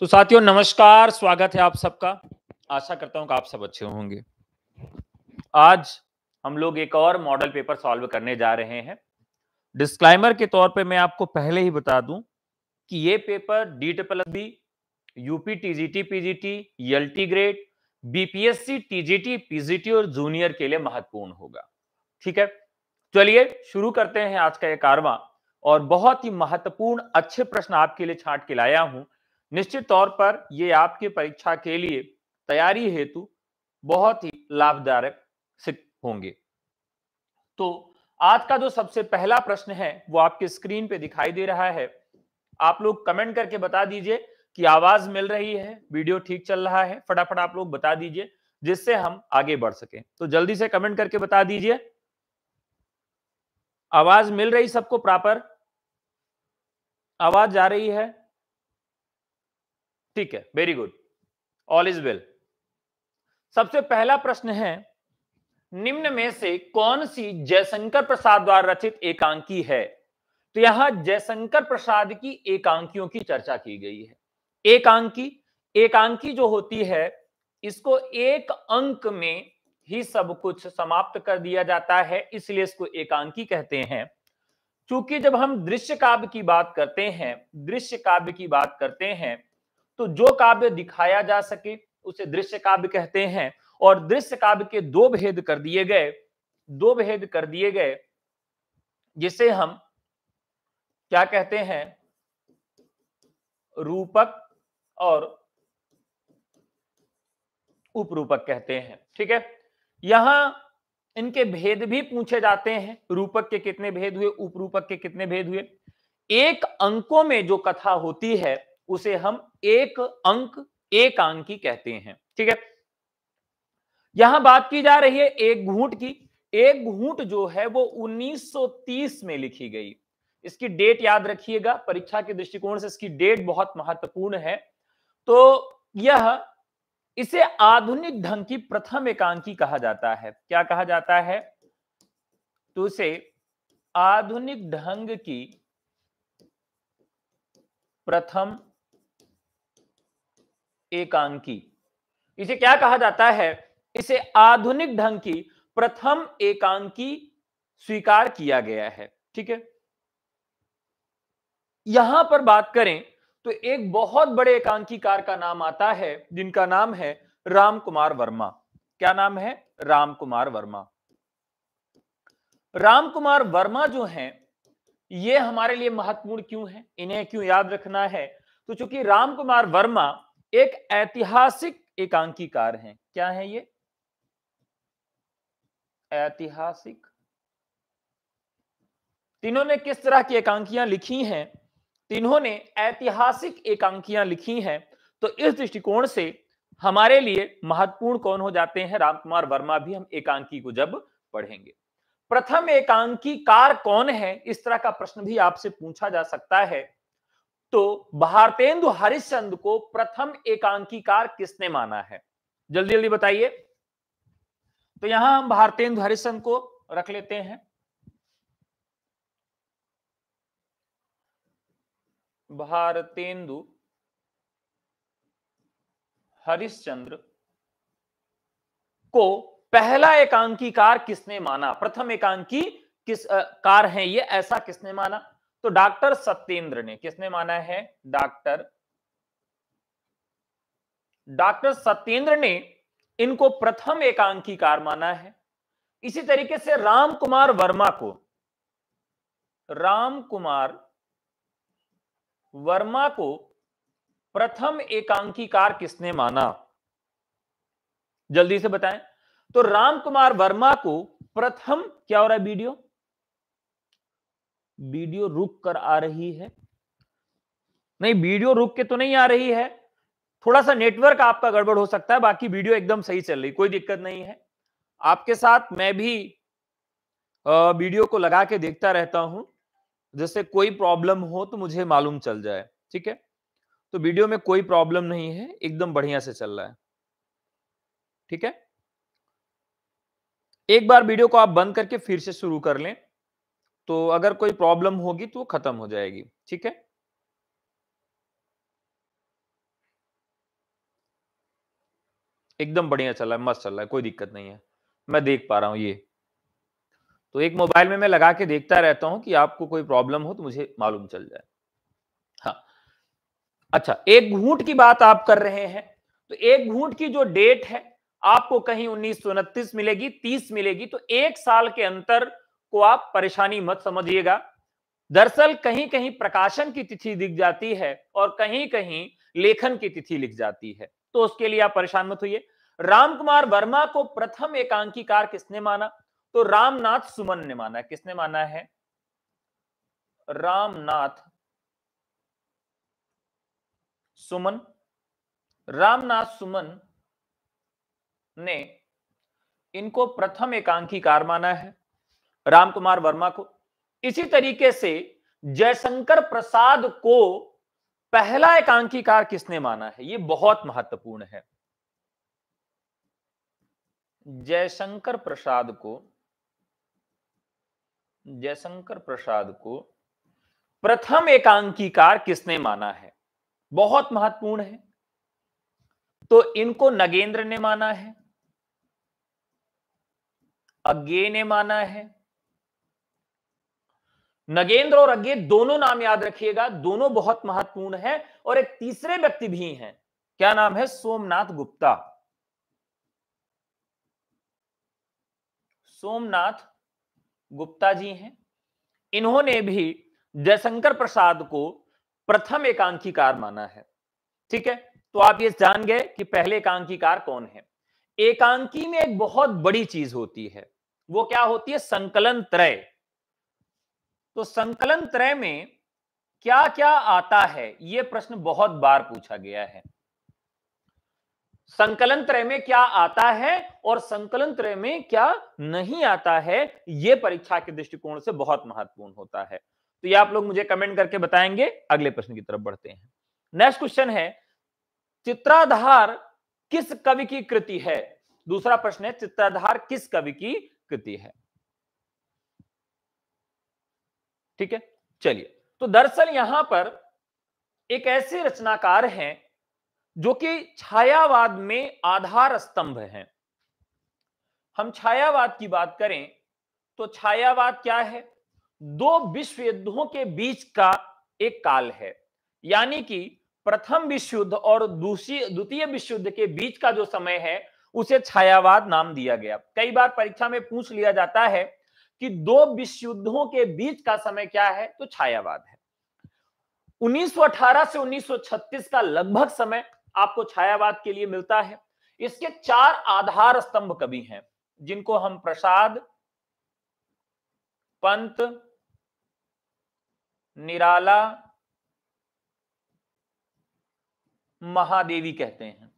तो साथियों नमस्कार स्वागत है आप सबका आशा करता हूं कि आप सब अच्छे होंगे आज हम लोग एक और मॉडल पेपर सॉल्व करने जा रहे हैं डिस्क्लाइमर के तौर पे मैं आपको पहले ही बता दूं कि ये paper D triple B UP TGT PGT T grade BPSC TGT PGT और जूनियर के लिए महत्वपूर्ण होगा ठीक है चलिए शुरू करते हैं आज का ये कारवा और बहुत ही महत्वपूर्ण अच्छे प्रश्न आपके लिए छाट के लाया हूं निश्चित तौर पर ये आपकी परीक्षा के लिए तैयारी हेतु बहुत ही लाभदायक सिद्ध होंगे तो आज का जो सबसे पहला प्रश्न है वो आपके स्क्रीन पे दिखाई दे रहा है आप लोग कमेंट करके बता दीजिए कि आवाज मिल रही है वीडियो ठीक चल रहा है फटाफट आप लोग बता दीजिए जिससे हम आगे बढ़ सके तो जल्दी से कमेंट करके बता दीजिए आवाज मिल रही सबको प्रॉपर आवाज जा रही है ठीक है very good all is well सबसे पहला प्रश्न है निम्न में से कौन सी जयशंकर प्रसाद द्वारा रचित एकांकी है तो यहां जयशंकर प्रसाद की एकांकियों की चर्चा की गई है एकांकी एकांकी जो होती है इसको एक अंक में ही सब कुछ समाप्त कर दिया जाता है इसलिए इसको एकांकी कहते हैं चूंकि जब हम दृश्य काव्य की बात करते हैं दृश्य काव्य की बात करते हैं तो जो काव्य दिखाया जा सके उसे दृश्य काव्य कहते हैं और दृश्य काव्य के दो भेद कर दिए गए दो भेद कर दिए गए जिसे हम क्या कहते हैं रूपक और उपरूपक कहते हैं ठीक है यहां इनके भेद भी पूछे जाते हैं रूपक के कितने भेद हुए उपरूपक के कितने भेद हुए एक अंकों में जो कथा होती है उसे हम एक अंक एक अंकी कहते हैं ठीक है यहां बात की जा रही है एक घूट की एक घूट जो है वो 1930 में लिखी गई इसकी डेट याद रखिएगा परीक्षा के दृष्टिकोण से इसकी डेट बहुत महत्वपूर्ण है तो यह इसे आधुनिक ढंग की प्रथम एकांकी कहा जाता है क्या कहा जाता है तो इसे आधुनिक ढंग की प्रथम एकांकी इसे क्या कहा जाता है इसे आधुनिक ढंग की प्रथम एकांकी स्वीकार किया गया है ठीक है यहां पर बात करें तो एक बहुत बड़े एकांकीकार का नाम आता है जिनका नाम है राम कुमार वर्मा क्या नाम है राम कुमार वर्मा राम कुमार वर्मा जो हैं ये हमारे लिए महत्वपूर्ण क्यों है इन्हें क्यों याद रखना है तो चूंकि राम कुमार वर्मा एक ऐतिहासिक एकांकीकार हैं क्या है ये ऐतिहासिक तीनों ने किस तरह की एकांकियां लिखी हैं तीनों ने ऐतिहासिक एकांकियां लिखी हैं तो इस दृष्टिकोण से हमारे लिए महत्वपूर्ण कौन हो जाते हैं रामकुमार वर्मा भी हम एकांकी को जब पढ़ेंगे प्रथम एकांकीकार कौन है इस तरह का प्रश्न भी आपसे पूछा जा सकता है तो भारतेंदु हरिश्चंद को प्रथम एकांकीकार किसने माना है जल्दी जल्दी बताइए तो यहां हम भारतेंदु हरिश्चंद को रख लेते हैं भारतेंदु हरिश्चंद्र को पहला एकांकीकार किसने माना प्रथम एकांकी किस आ, कार है ये ऐसा किसने माना तो डॉक्टर सत्येंद्र ने किसने माना है डॉक्टर डॉक्टर सत्येंद्र ने इनको प्रथम एकांकीकार माना है इसी तरीके से राम कुमार वर्मा को राम कुमार वर्मा को प्रथम एकांकीकार किसने माना जल्दी से बताएं तो राम कुमार वर्मा को प्रथम क्या हो रहा है वीडियो वीडियो रुक कर आ रही है नहीं वीडियो रुक के तो नहीं आ रही है थोड़ा सा नेटवर्क आपका गड़बड़ हो सकता है बाकी वीडियो एकदम सही चल रही कोई दिक्कत नहीं है आपके साथ मैं भी वीडियो को लगा के देखता रहता हूं जैसे कोई प्रॉब्लम हो तो मुझे मालूम चल जाए ठीक है तो वीडियो में कोई प्रॉब्लम नहीं है एकदम बढ़िया से चल रहा है ठीक है एक बार वीडियो को आप बंद करके फिर से शुरू कर लें तो अगर कोई प्रॉब्लम होगी तो वो खत्म हो जाएगी ठीक है एकदम बढ़िया चल रहा है मस्त चल रहा है कोई दिक्कत नहीं है मैं देख पा रहा हूं ये तो एक मोबाइल में मैं लगा के देखता रहता हूं कि आपको कोई प्रॉब्लम हो तो मुझे मालूम चल जाए हाँ अच्छा एक घूट की बात आप कर रहे हैं तो एक घूट की जो डेट है आपको कहीं उन्नीस मिलेगी 30 मिलेगी तो एक साल के अंतर को आप परेशानी मत समझिएगा दरअसल कहीं कहीं प्रकाशन की तिथि दिख जाती है और कहीं कहीं लेखन की तिथि लिख जाती है तो उसके लिए आप परेशान मत होइए राम कुमार वर्मा को प्रथम एकांकीकार किसने माना तो रामनाथ सुमन ने माना किसने माना है रामनाथ सुमन रामनाथ सुमन ने इनको प्रथम एकांकीकार माना है रामकुमार वर्मा को इसी तरीके से जयशंकर प्रसाद को पहला एकांकीकार किसने माना है ये बहुत महत्वपूर्ण है जयशंकर प्रसाद को जयशंकर प्रसाद को प्रथम एकांकीकार किसने माना है बहुत महत्वपूर्ण है तो इनको नगेंद्र ने माना है अज्ञे ने माना है नगेंद्र और अज्ञे दोनों नाम याद रखिएगा दोनों बहुत महत्वपूर्ण हैं और एक तीसरे व्यक्ति भी हैं क्या नाम है सोमनाथ गुप्ता सोमनाथ गुप्ता जी हैं इन्होंने भी जयशंकर प्रसाद को प्रथम एकांकीकार माना है ठीक है तो आप ये जान गए कि पहले एकांकीकार कौन है एकांकी में एक बहुत बड़ी चीज होती है वो क्या होती है संकलन त्रय तो संकलन त्रय में क्या क्या आता है यह प्रश्न बहुत बार पूछा गया है संकलन त्रय में क्या आता है और संकलन त्रय में क्या नहीं आता है यह परीक्षा के दृष्टिकोण से बहुत महत्वपूर्ण होता है तो ये आप लोग मुझे कमेंट करके बताएंगे अगले प्रश्न की तरफ बढ़ते हैं नेक्स्ट क्वेश्चन है चित्राधार किस कवि की कृति है दूसरा प्रश्न है चित्राधार किस कवि की कृति है ठीक है चलिए तो दरअसल यहां पर एक ऐसे रचनाकार हैं जो कि छायावाद में आधार स्तंभ हैं हम छायावाद की बात करें तो छायावाद क्या है दो विश्व युद्धों के बीच का एक काल है यानी कि प्रथम विश्व युद्ध और दूसरी द्वितीय विश्व युद्ध के बीच का जो समय है उसे छायावाद नाम दिया गया कई बार परीक्षा में पूछ लिया जाता है कि दो विश्व युद्धों के बीच का समय क्या है तो छायावाद है 1918 से 1936 का लगभग समय आपको छायावाद के लिए मिलता है इसके चार आधार स्तंभ कवि हैं जिनको हम प्रसाद पंत निराला महादेवी कहते हैं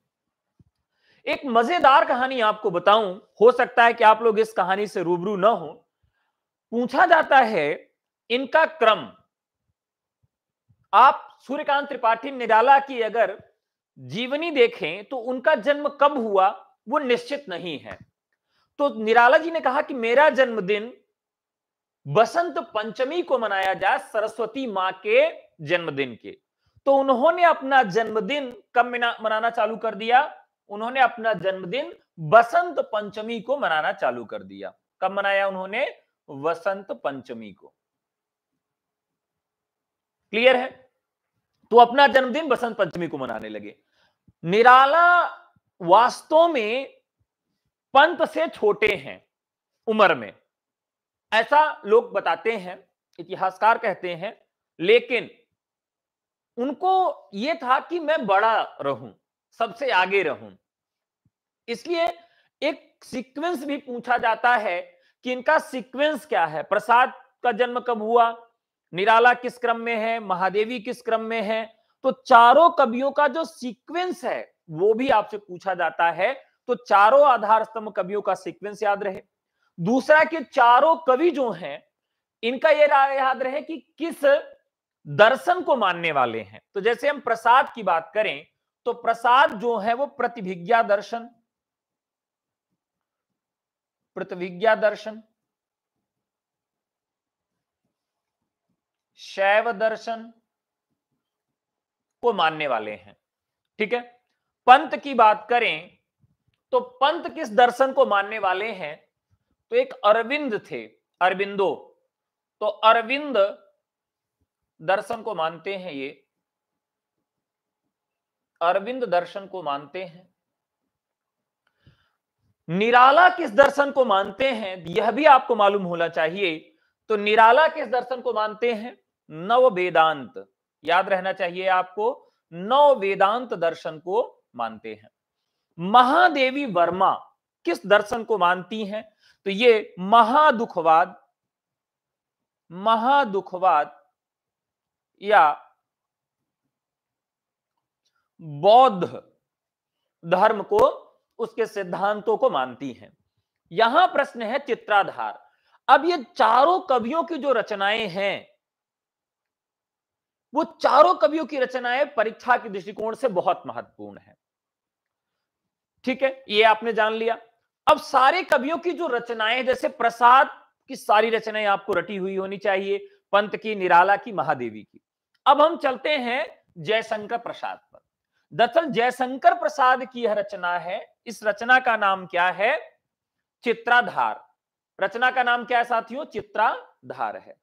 एक मजेदार कहानी आपको बताऊं हो सकता है कि आप लोग इस कहानी से रूबरू ना हो पूछा जाता है इनका क्रम आप सूर्यकांत त्रिपाठी निराला की अगर जीवनी देखें तो उनका जन्म कब हुआ वो निश्चित नहीं है तो निराला जी ने कहा कि मेरा जन्मदिन बसंत पंचमी को मनाया जाए सरस्वती मां के जन्मदिन के तो उन्होंने अपना जन्मदिन कब मनाना चालू कर दिया उन्होंने अपना जन्मदिन बसंत पंचमी को मनाना चालू कर दिया कब मनाया उन्होंने वसंत पंचमी को क्लियर है तो अपना जन्मदिन बसंत पंचमी को मनाने लगे निराला वास्तव में पंत से छोटे हैं उम्र में ऐसा लोग बताते हैं इतिहासकार कहते हैं लेकिन उनको यह था कि मैं बड़ा रहूं सबसे आगे रहूं इसलिए एक सीक्वेंस भी पूछा जाता है कि इनका सीक्वेंस क्या है प्रसाद का जन्म कब हुआ निराला किस क्रम में है महादेवी किस क्रम में है तो चारों कवियों का जो सीक्वेंस है वो भी आपसे पूछा जाता है तो चारों आधार स्तंभ कवियों का सीक्वेंस याद रहे दूसरा कि चारों कवि जो हैं इनका ये याद रहे कि किस दर्शन को मानने वाले हैं तो जैसे हम प्रसाद की बात करें तो प्रसाद जो है वो प्रतिभिज्ञा दर्शन प्रतिविज्ञा दर्शन शैव दर्शन को मानने वाले हैं ठीक है पंत की बात करें तो पंत किस दर्शन को मानने वाले हैं तो एक अरविंद थे अरविंदो तो अरविंद दर्शन को मानते हैं ये अरविंद दर्शन को मानते हैं निराला किस दर्शन को मानते हैं यह भी आपको मालूम होना चाहिए तो निराला किस दर्शन को मानते हैं नव वेदांत याद रहना चाहिए आपको नव वेदांत दर्शन को मानते हैं महादेवी वर्मा किस दर्शन को मानती हैं तो ये महादुखवाद महादुखवाद या बौद्ध धर्म को उसके सिद्धांतों को मानती हैं यहां प्रश्न है चित्राधार अब ये चारों कवियों की जो रचनाएं हैं वो चारों कवियों की रचनाएं परीक्षा के दृष्टिकोण से बहुत महत्वपूर्ण है ठीक है ये आपने जान लिया अब सारे कवियों की जो रचनाएं जैसे प्रसाद की सारी रचनाएं आपको रटी हुई होनी चाहिए पंत की निराला की महादेवी की अब हम चलते हैं जयशंकर प्रसाद पर दरअसल जयशंकर प्रसाद की यह रचना है इस रचना का नाम क्या है चित्राधार रचना का नाम क्या है साथियों चित्राधार है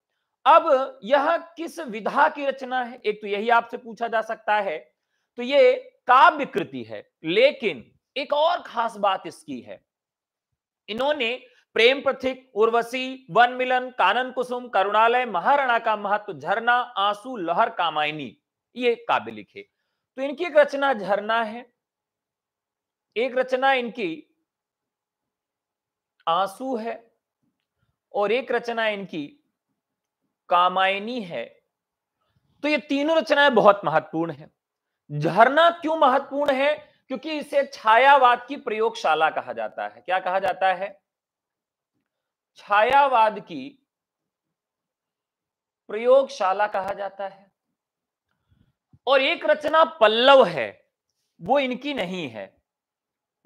अब यह किस विधा की रचना है एक तो यही आपसे पूछा जा सकता है तो ये काव्य कृति है लेकिन एक और खास बात इसकी है इन्होंने प्रेम प्रथिक उर्वशी वन मिलन कानन कुसुम करुणालय महाराणा का महत्व झरना आंसू लहर कामायनी ये काव्य लिखे तो इनकी एक रचना झरना है एक रचना इनकी आंसू है और एक रचना इनकी कामायनी है तो ये तीनों रचनाएं बहुत महत्वपूर्ण है झरना क्यों महत्वपूर्ण है क्योंकि इसे छायावाद की प्रयोगशाला कहा जाता है क्या कहा जाता है छायावाद की प्रयोगशाला कहा जाता है और एक रचना पल्लव है वो इनकी नहीं है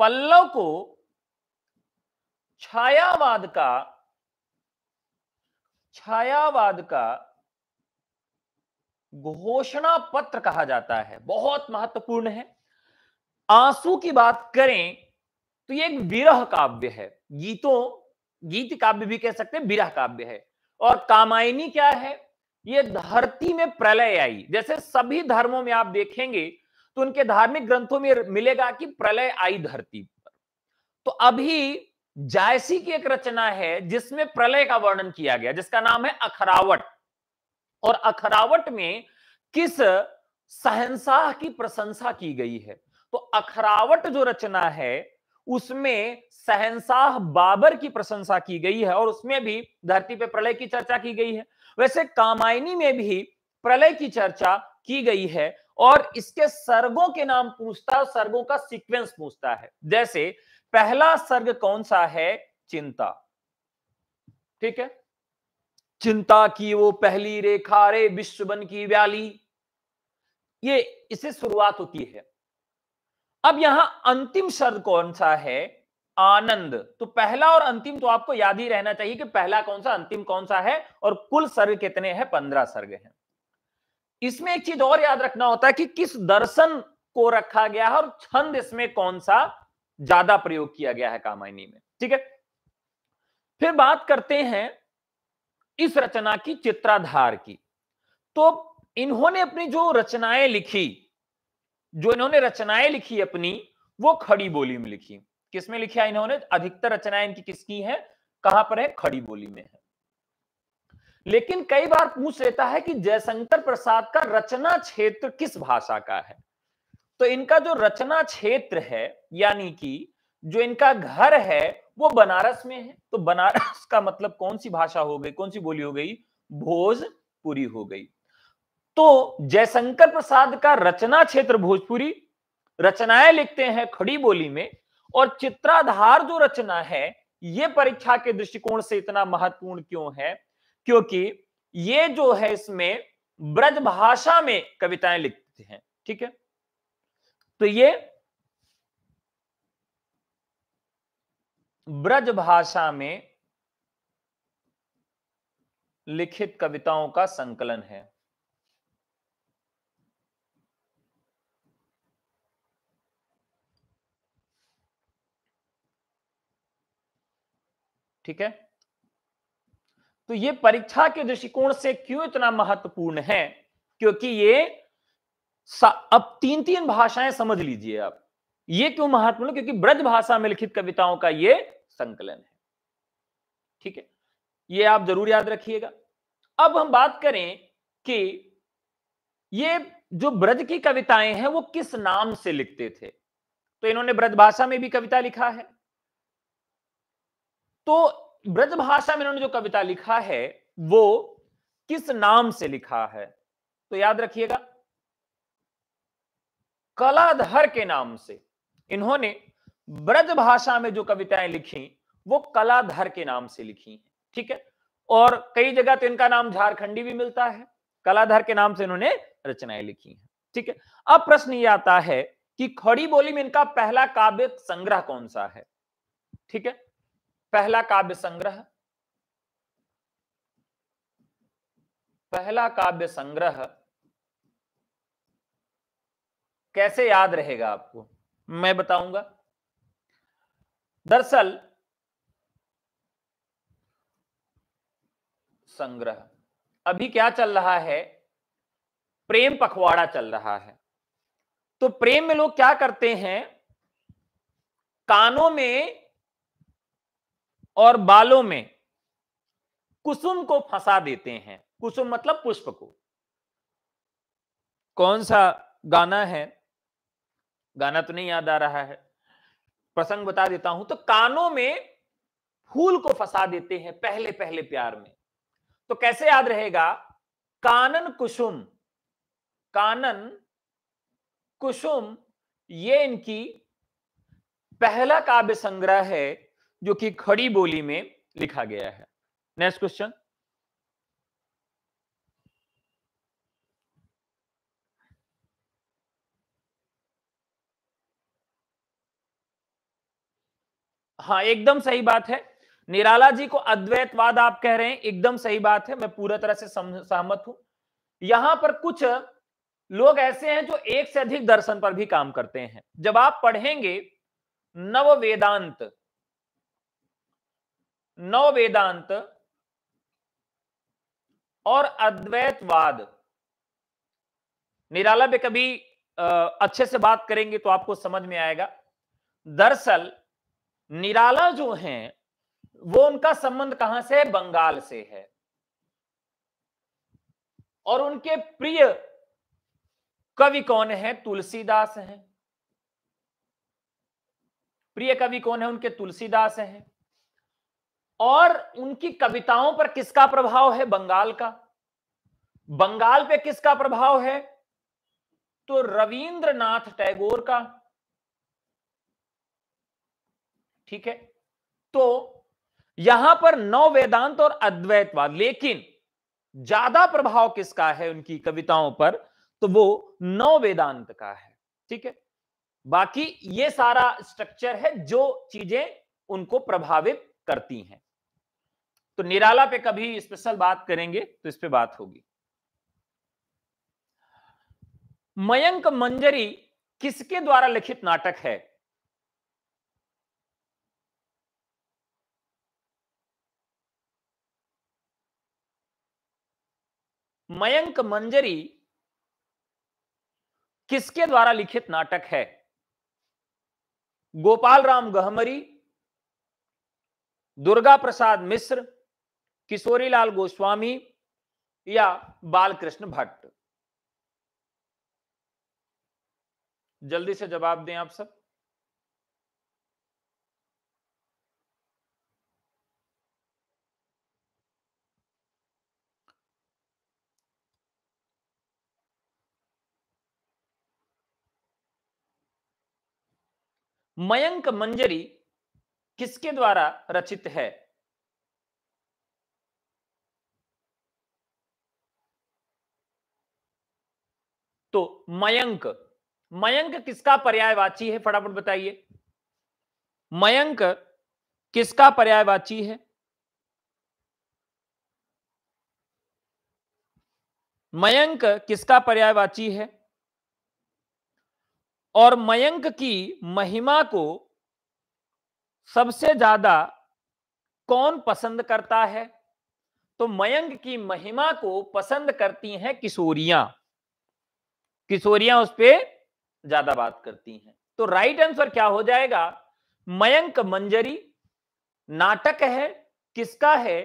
पल्लव को छायावाद का छायावाद का घोषणा पत्र कहा जाता है बहुत महत्वपूर्ण है आंसू की बात करें तो ये एक विरह काव्य है गीतों गीत काव्य भी कह सकते हैं विरह काव्य है और कामायनी क्या है ये धरती में प्रलय आई जैसे सभी धर्मों में आप देखेंगे तो उनके धार्मिक ग्रंथों में मिलेगा कि प्रलय आई धरती पर तो अभी जायसी की एक रचना है जिसमें प्रलय का वर्णन किया गया जिसका नाम है अखरावट और अखरावट में किस सहनशाह की प्रशंसा की गई है तो अखरावट जो रचना है उसमें सहनशाह बाबर की प्रशंसा की गई है और उसमें भी धरती पे प्रलय की चर्चा की गई है वैसे कामायनी में भी प्रलय की चर्चा की गई है और इसके सर्गों के नाम पूछता है सर्गों का सीक्वेंस पूछता है जैसे पहला सर्ग कौन सा है चिंता ठीक है चिंता की वो पहली रेखा रे विश्व बन की व्याली ये इसे शुरुआत होती है अब यहां अंतिम शब्द कौन सा है आनंद तो पहला और अंतिम तो आपको याद ही रहना चाहिए कि पहला कौन सा अंतिम कौन सा है और कुल सर्ग कितने हैं पंद्रह सर्ग हैं इसमें एक चीज और याद रखना होता है कि किस दर्शन को रखा गया है और छंद इसमें कौन सा ज्यादा प्रयोग किया गया है कामायनी में ठीक है फिर बात करते हैं इस रचना की चित्राधार की तो इन्होंने अपनी जो रचनाएं लिखी जो इन्होंने रचनाएं लिखी अपनी वो खड़ी बोली में लिखी किसमें लिखा इन्होंने अधिकतर रचनाएं इनकी किसकी है कहां पर है खड़ी बोली में है लेकिन कई बार पूछ लेता है कि जयशंकर प्रसाद का रचना क्षेत्र किस भाषा का है तो इनका जो रचना क्षेत्र है यानी कि जो इनका घर है वो बनारस में है तो बनारस का मतलब कौन सी भाषा हो गई कौन सी बोली हो गई भोजपुरी हो गई तो जयशंकर प्रसाद का रचना क्षेत्र भोजपुरी रचनाएं लिखते हैं खड़ी बोली में और चित्राधार जो रचना है ये परीक्षा के दृष्टिकोण से इतना महत्वपूर्ण क्यों है क्योंकि ये जो है इसमें ब्रज भाषा में कविताएं लिखते हैं ठीक है तो ये ब्रज भाषा में लिखित कविताओं का संकलन है ठीक है तो ये परीक्षा के दृष्टिकोण से क्यों इतना महत्वपूर्ण है क्योंकि ये अब तीन तीन भाषाएं समझ लीजिए आप ये क्यों महत्वपूर्ण क्योंकि ब्रज भाषा में लिखित कविताओं का ये संकलन है ठीक है ये आप जरूर याद रखिएगा अब हम बात करें कि ये जो ब्रज की कविताएं हैं वो किस नाम से लिखते थे तो इन्होंने ब्रज भाषा में भी कविता लिखा है तो ब्रजभाषा में इन्होंने जो कविता लिखा है वो किस नाम से लिखा है तो याद रखिएगा कलाधर के नाम से इन्होंने ब्रज भाषा में जो कविताएं लिखी वो कलाधर के नाम से लिखी है ठीक है और कई जगह तो इनका नाम झारखंडी भी मिलता है कलाधर के नाम से इन्होंने रचनाएं लिखी हैं ठीक है अब प्रश्न ये आता है कि खड़ी बोली में इनका पहला काव्य संग्रह कौन सा है ठीक है पहला काव्य संग्रह पहला काव्य संग्रह कैसे याद रहेगा आपको मैं बताऊंगा दरअसल संग्रह अभी क्या चल रहा है प्रेम पखवाड़ा चल रहा है तो प्रेम में लोग क्या करते हैं कानों में और बालों में कुसुम को फंसा देते हैं कुसुम मतलब पुष्प को कौन सा गाना है गाना तो नहीं याद आ रहा है प्रसंग बता देता हूं तो कानों में फूल को फंसा देते हैं पहले पहले प्यार में तो कैसे याद रहेगा कानन कुसुम कानन कुसुम ये इनकी पहला काव्य संग्रह है जो कि खड़ी बोली में लिखा गया है नेक्स्ट क्वेश्चन हाँ एकदम सही बात है निराला जी को अद्वैतवाद आप कह रहे हैं एकदम सही बात है मैं पूरा तरह से सहमत हूं यहां पर कुछ लोग ऐसे हैं जो एक से अधिक दर्शन पर भी काम करते हैं जब आप पढ़ेंगे नव वेदांत नव वेदांत और अद्वैतवाद निराला पे कभी अच्छे से बात करेंगे तो आपको समझ में आएगा दरअसल निराला जो है वो उनका संबंध कहां से है बंगाल से है और उनके प्रिय कवि कौन है तुलसीदास हैं प्रिय कवि कौन है उनके तुलसीदास हैं और उनकी कविताओं पर किसका प्रभाव है बंगाल का बंगाल पे किसका प्रभाव है तो रविंद्रनाथ टैगोर का ठीक है तो यहां पर नौ वेदांत और अद्वैतवाद लेकिन ज्यादा प्रभाव किसका है उनकी कविताओं पर तो वो नौ वेदांत का है ठीक है बाकी ये सारा स्ट्रक्चर है जो चीजें उनको प्रभावित करती हैं तो निराला पे कभी स्पेशल बात करेंगे तो इस पे बात होगी मयंक मंजरी किसके द्वारा लिखित नाटक है मयंक मंजरी किसके द्वारा लिखित नाटक है गोपाल राम गहमरी दुर्गा प्रसाद मिश्र किशोरीलाल गोस्वामी या बालकृष्ण भट्ट जल्दी से जवाब दें आप सब मयंक मंजरी किसके द्वारा रचित है तो मयंक मयंक किसका पर्यायवाची है फटाफट बताइए मयंक किसका पर्यायवाची है मयंक किसका पर्यायवाची है और मयंक की महिमा को सबसे ज्यादा कौन पसंद करता है तो मयंक की महिमा को पसंद करती हैं किशोरियां किशोरियां उस पर ज्यादा बात करती हैं तो राइट आंसर क्या हो जाएगा मयंक मंजरी नाटक है किसका है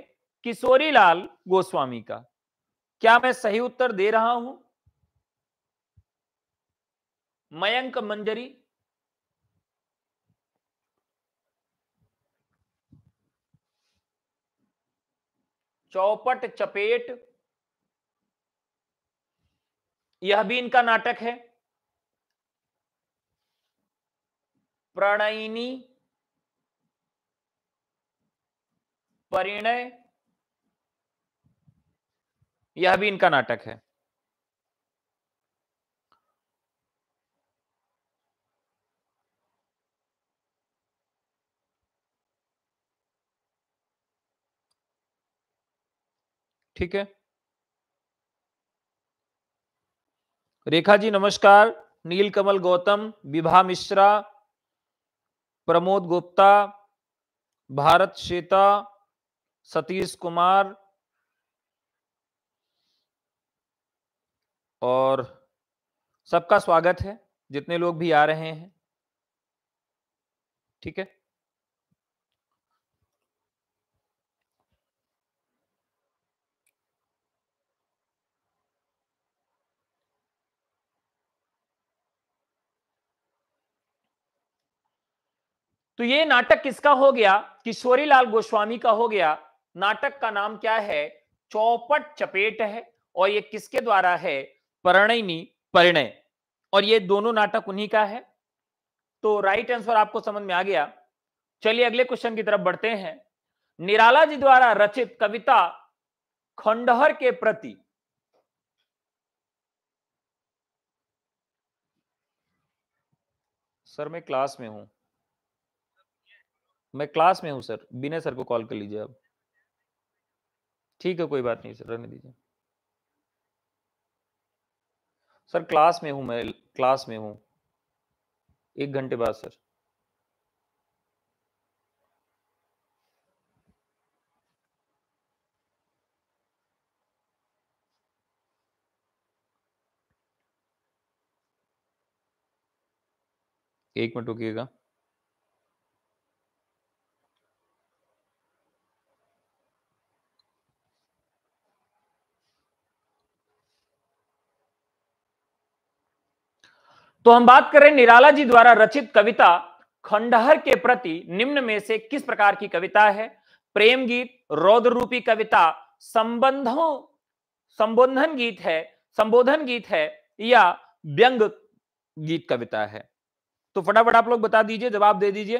किशोरी लाल गोस्वामी का क्या मैं सही उत्तर दे रहा हूं मयंक मंजरी चौपट चपेट यह भी इनका नाटक है प्रणयिनी परिणय यह भी इनका नाटक है ठीक है रेखा जी नमस्कार नीलकमल गौतम विभा मिश्रा प्रमोद गुप्ता भारत श्वेता सतीश कुमार और सबका स्वागत है जितने लोग भी आ रहे हैं ठीक है तो ये नाटक किसका हो गया किशोरीलाल गोस्वामी का हो गया नाटक का नाम क्या है चौपट चपेट है और ये किसके द्वारा है परिणयी परिणय और ये दोनों नाटक उन्हीं का है तो राइट आंसर आपको समझ में आ गया चलिए अगले क्वेश्चन की तरफ बढ़ते हैं निराला जी द्वारा रचित कविता खंडहर के प्रति सर मैं क्लास में हूं मैं क्लास में हूँ सर बिना सर को कॉल कर लीजिए आप ठीक है कोई बात नहीं सर रहने दीजिए सर क्लास में हूँ मैं क्लास में हूँ एक घंटे बाद सर एक मिनट रुकिएगा तो हम बात करें निराला जी द्वारा रचित कविता खंडहर के प्रति निम्न में से किस प्रकार की कविता है प्रेम गीत रौद्र रूपी कविता संबंधों संबोधन गीत है संबोधन गीत है या व्यंग गीत कविता है तो फटाफट आप लोग बता दीजिए जवाब दे दीजिए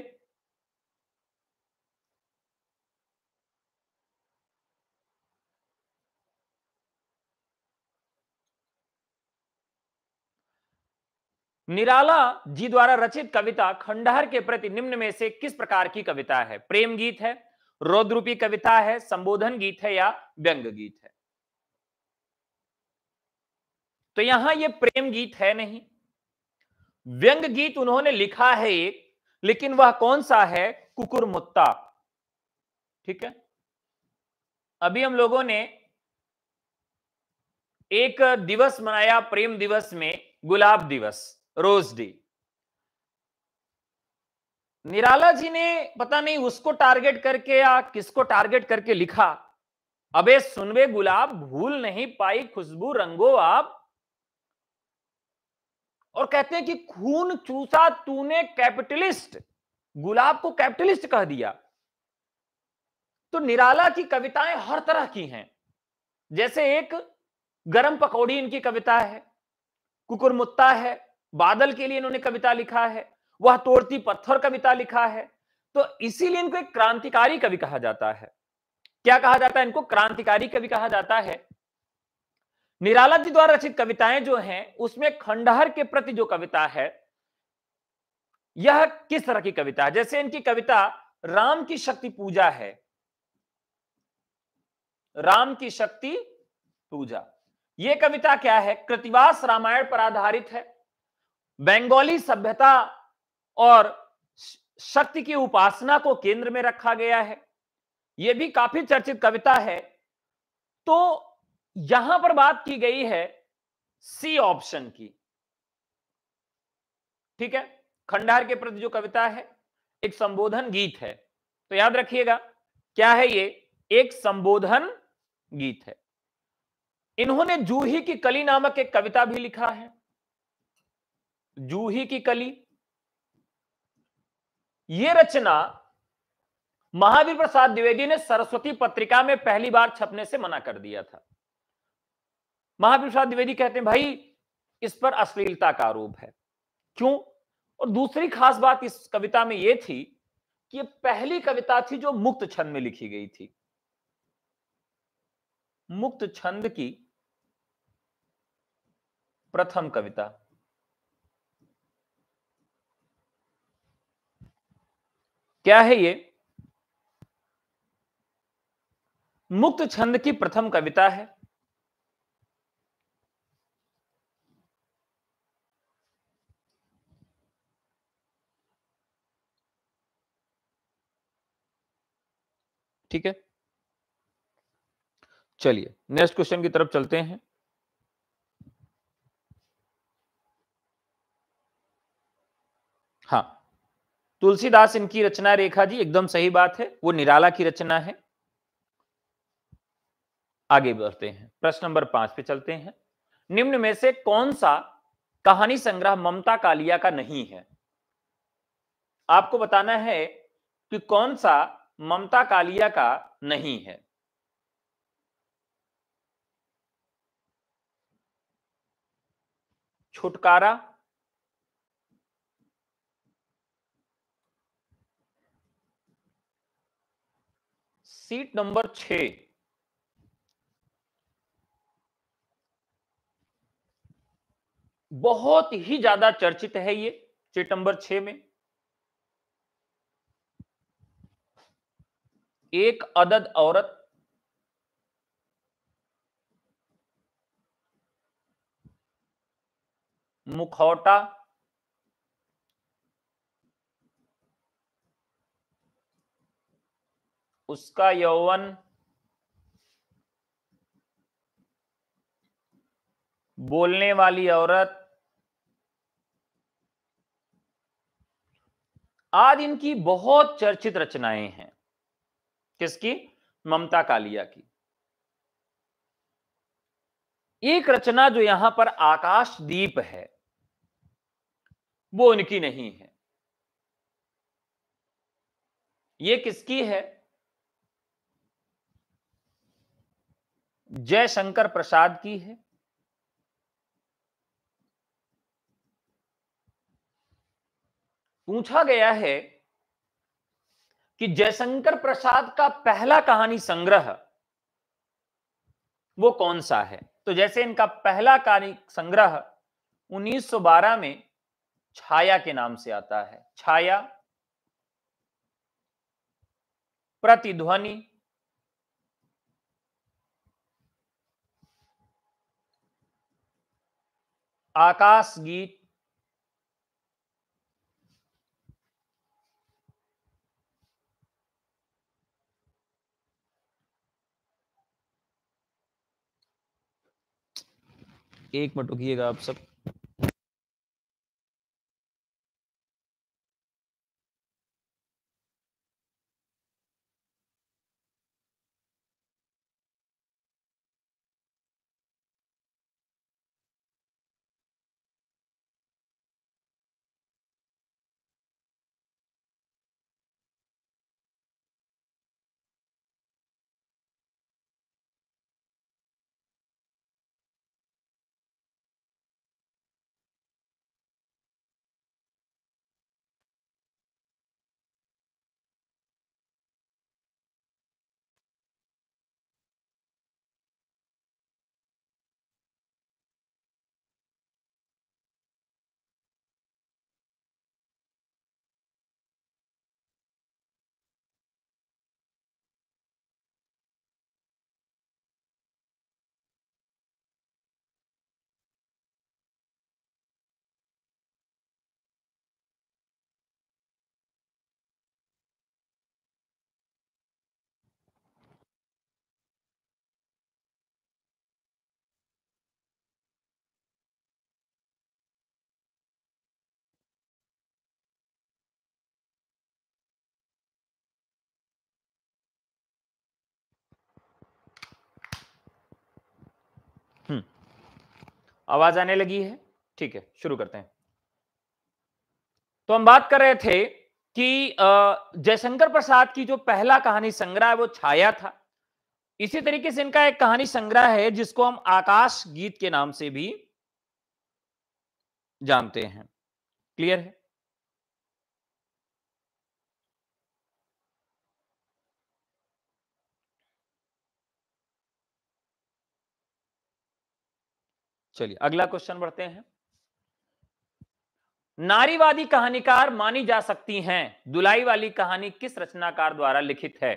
निराला जी द्वारा रचित कविता खंडहर के प्रति निम्न में से किस प्रकार की कविता है प्रेम गीत है रौद्रूपी कविता है संबोधन गीत है या व्यंग गीत है तो यहां ये प्रेम गीत है नहीं व्यंग गीत उन्होंने लिखा है एक लेकिन वह कौन सा है कुकुर मुत्ता ठीक है अभी हम लोगों ने एक दिवस मनाया प्रेम दिवस में गुलाब दिवस रोज डे निराला जी ने पता नहीं उसको टारगेट करके या किसको टारगेट करके लिखा अबे सुनवे गुलाब भूल नहीं पाई खुशबू रंगो आप और कहते हैं कि खून चूसा तूने कैपिटलिस्ट गुलाब को कैपिटलिस्ट कह दिया तो निराला की कविताएं हर तरह की हैं जैसे एक गरम पकौड़ी इनकी कविता है कुकुरमुत्ता है बादल के लिए इन्होंने कविता लिखा है वह तोड़ती पत्थर कविता लिखा है तो इसीलिए इनको एक क्रांतिकारी कवि कहा जाता है क्या कहा जाता है इनको क्रांतिकारी कवि कहा जाता है निराला जी द्वारा रचित कविताएं जो हैं उसमें खंडहर के प्रति जो कविता है यह किस तरह की कविता है जैसे इनकी कविता राम की शक्ति पूजा है राम की शक्ति पूजा यह कविता क्या है कृतिवास रामायण पर आधारित है बंगाली सभ्यता और शक्ति की उपासना को केंद्र में रखा गया है यह भी काफी चर्चित कविता है तो यहां पर बात की गई है सी ऑप्शन की ठीक है खंडार के प्रति जो कविता है एक संबोधन गीत है तो याद रखिएगा क्या है ये एक संबोधन गीत है इन्होंने जूही की कली नामक एक कविता भी लिखा है जूही की कली ये रचना महावीर प्रसाद द्विवेदी ने सरस्वती पत्रिका में पहली बार छपने से मना कर दिया था महावीर प्रसाद द्विवेदी कहते हैं भाई इस पर अश्लीलता का आरोप है क्यों और दूसरी खास बात इस कविता में यह थी कि ये पहली कविता थी जो मुक्त छंद में लिखी गई थी मुक्त छंद की प्रथम कविता क्या है ये मुक्त छंद की प्रथम कविता है ठीक है चलिए नेक्स्ट क्वेश्चन की तरफ चलते हैं हाँ तुलसीदास इनकी रचना रेखा जी एकदम सही बात है वो निराला की रचना है आगे बढ़ते हैं प्रश्न नंबर पांच पे चलते हैं निम्न में से कौन सा कहानी संग्रह ममता कालिया का नहीं है आपको बताना है कि कौन सा ममता कालिया का नहीं है छुटकारा सीट नंबर छ बहुत ही ज्यादा चर्चित है ये सीट नंबर छ में एक अदद औरत मुखौटा उसका यौवन बोलने वाली औरत आज इनकी बहुत चर्चित रचनाएं हैं किसकी ममता कालिया की एक रचना जो यहां पर आकाशदीप है वो इनकी नहीं है ये किसकी है जयशंकर प्रसाद की है पूछा गया है कि जयशंकर प्रसाद का पहला कहानी संग्रह वो कौन सा है तो जैसे इनका पहला कहानी संग्रह 1912 में छाया के नाम से आता है छाया प्रतिध्वनि आकाश गीत एक मिनट रुकिएगा आप सब हम्म। आवाज आने लगी है ठीक है शुरू करते हैं तो हम बात कर रहे थे कि जयशंकर प्रसाद की जो पहला कहानी संग्रह है वो छाया था इसी तरीके से इनका एक कहानी संग्रह है जिसको हम आकाश गीत के नाम से भी जानते हैं क्लियर है चलिए अगला क्वेश्चन बढ़ते हैं नारीवादी कहानीकार मानी जा सकती हैं दुलाई वाली कहानी किस रचनाकार द्वारा लिखित है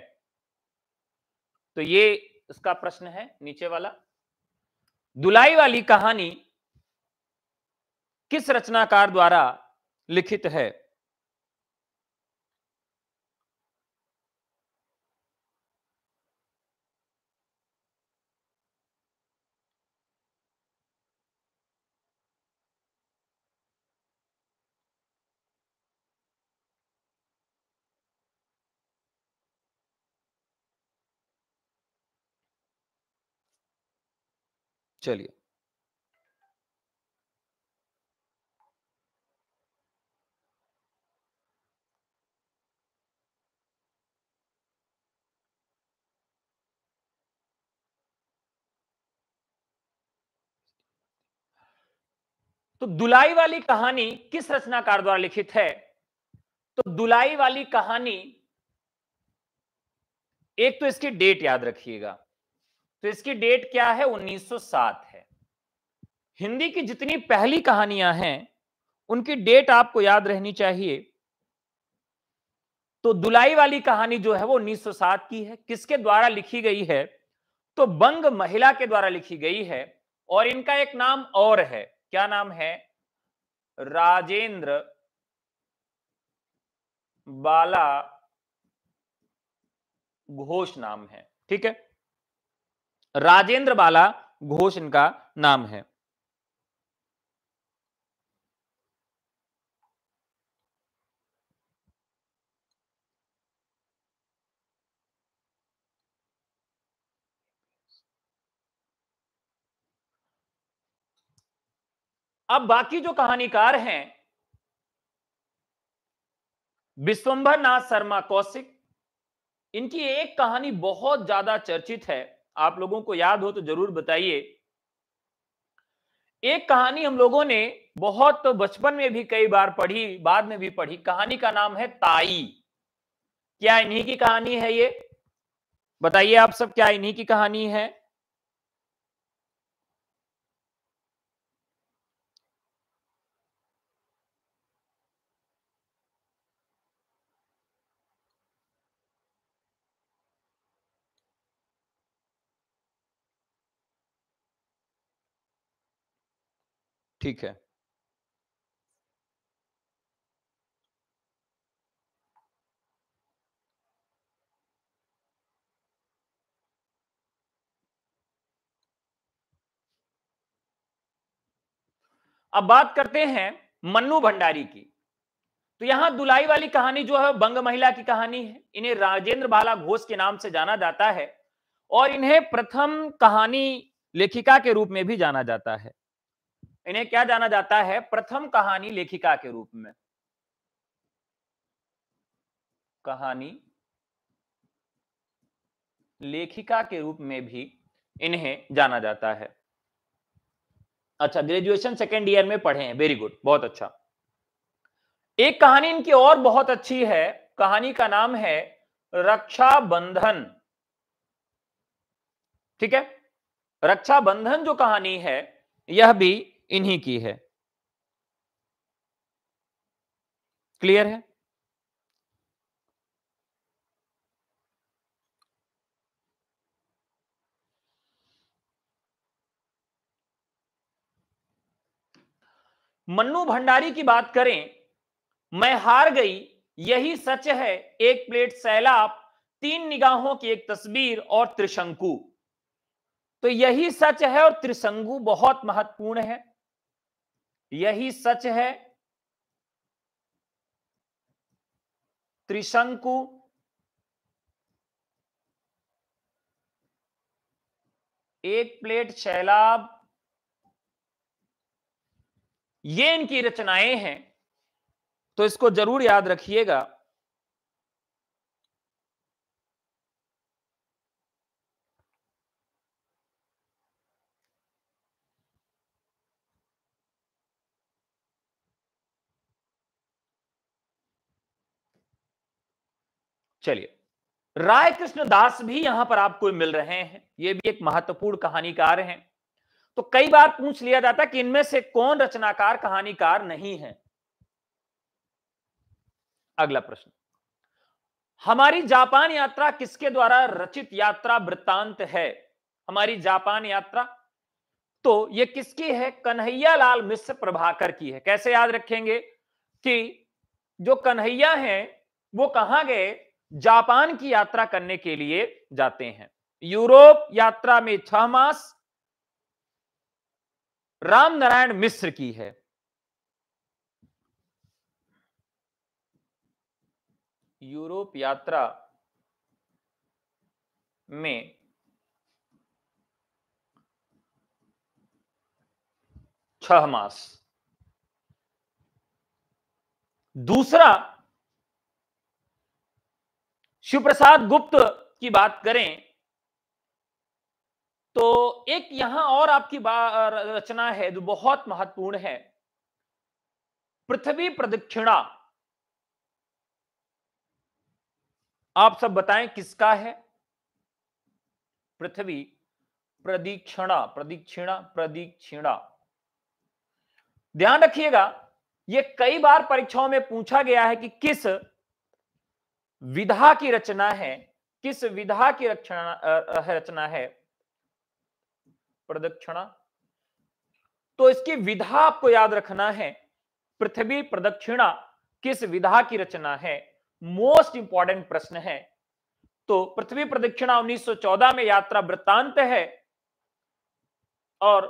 तो ये इसका प्रश्न है नीचे वाला दुलाई वाली कहानी किस रचनाकार द्वारा लिखित है चलिए तो दुलाई वाली कहानी किस रचनाकार द्वारा लिखित है तो दुलाई वाली कहानी एक तो इसकी डेट याद रखिएगा तो इसकी डेट क्या है 1907 है हिंदी की जितनी पहली कहानियां हैं उनकी डेट आपको याद रहनी चाहिए तो दुलाई वाली कहानी जो है वो 1907 की है किसके द्वारा लिखी गई है तो बंग महिला के द्वारा लिखी गई है और इनका एक नाम और है क्या नाम है राजेंद्र बाला घोष नाम है ठीक है राजेंद्र बाला घोष इनका नाम है अब बाकी जो कहानीकार हैं विश्वंभर नाथ शर्मा कौशिक इनकी एक कहानी बहुत ज्यादा चर्चित है आप लोगों को याद हो तो जरूर बताइए एक कहानी हम लोगों ने बहुत बचपन में भी कई बार पढ़ी बाद में भी पढ़ी कहानी का नाम है ताई क्या इन्हीं की कहानी है ये बताइए आप सब क्या इन्हीं की कहानी है ठीक है अब बात करते हैं मन्नू भंडारी की तो यहां दुलाई वाली कहानी जो है बंग महिला की कहानी है इन्हें राजेंद्र बाला घोष के नाम से जाना जाता है और इन्हें प्रथम कहानी लेखिका के रूप में भी जाना जाता है इन्हें क्या जाना जाता है प्रथम कहानी लेखिका के रूप में कहानी लेखिका के रूप में भी इन्हें जाना जाता है अच्छा ग्रेजुएशन सेकेंड ईयर में पढ़े हैं वेरी गुड बहुत अच्छा एक कहानी इनकी और बहुत अच्छी है कहानी का नाम है रक्षाबंधन ठीक है रक्षाबंधन जो कहानी है यह भी इन्हीं की है क्लियर है मन्नू भंडारी की बात करें मैं हार गई यही सच है एक प्लेट सैलाब तीन निगाहों की एक तस्वीर और त्रिशंकु तो यही सच है और त्रिशंकु बहुत महत्वपूर्ण है यही सच है त्रिशंकु एक प्लेट शैलाब ये इनकी रचनाएं हैं तो इसको जरूर याद रखिएगा चलिए राय कृष्ण दास भी यहां पर आपको मिल रहे हैं ये भी एक महत्वपूर्ण कहानीकार हैं तो कई बार पूछ लिया जाता कि इनमें से कौन रचनाकार कहानीकार नहीं है अगला प्रश्न हमारी जापान यात्रा किसके द्वारा रचित यात्रा वृत्तांत है हमारी जापान यात्रा तो ये किसकी है कन्हैया लाल मिश्र प्रभाकर की है कैसे याद रखेंगे कि जो कन्हैया हैं वो कहां गए जापान की यात्रा करने के लिए जाते हैं यूरोप यात्रा में छह मास राम नारायण मिश्र की है यूरोप यात्रा में छह मास दूसरा शिव प्रसाद गुप्त की बात करें तो एक यहां और आपकी रचना है जो बहुत महत्वपूर्ण है पृथ्वी प्रदक्षिणा आप सब बताएं किसका है पृथ्वी प्रदीक्षिणा प्रदीक्षिणा प्रदीक्षिणा ध्यान रखिएगा यह कई बार परीक्षाओं में पूछा गया है कि किस विधा की रचना है किस विधा की रचना रचना है प्रदक्षिणा तो इसकी विधा आपको याद रखना है पृथ्वी प्रदक्षिणा किस विधा की रचना है मोस्ट इंपॉर्टेंट प्रश्न है तो पृथ्वी प्रदक्षिणा 1914 में यात्रा वृत्तांत है और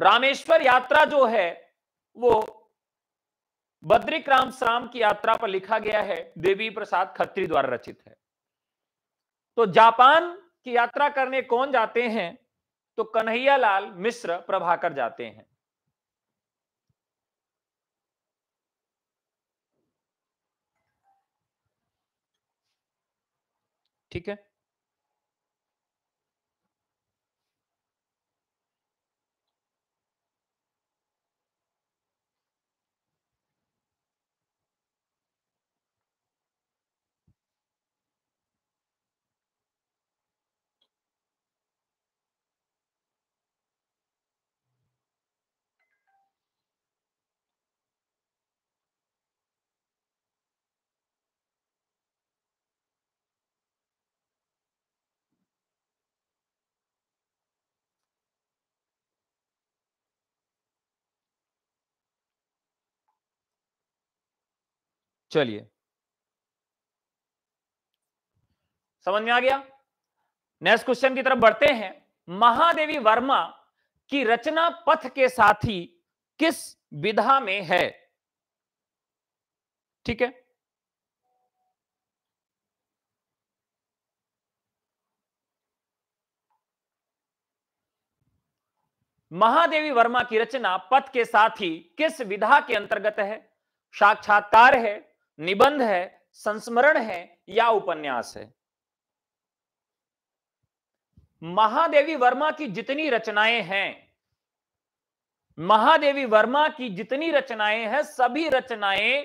रामेश्वर यात्रा जो है वो बद्रिक श्राम की यात्रा पर लिखा गया है देवी प्रसाद खत्री द्वारा रचित है तो जापान की यात्रा करने कौन जाते हैं तो कन्हैया लाल मिश्र प्रभाकर जाते हैं ठीक है चलिए समझ में आ गया नेक्स्ट क्वेश्चन की तरफ बढ़ते हैं महादेवी वर्मा की रचना पथ के साथ ही किस विधा में है ठीक है महादेवी वर्मा की रचना पथ के साथ ही किस विधा के अंतर्गत है साक्षात्कार है निबंध है संस्मरण है या उपन्यास है महादेवी वर्मा की जितनी रचनाएं हैं महादेवी वर्मा की जितनी रचनाएं हैं सभी रचनाएं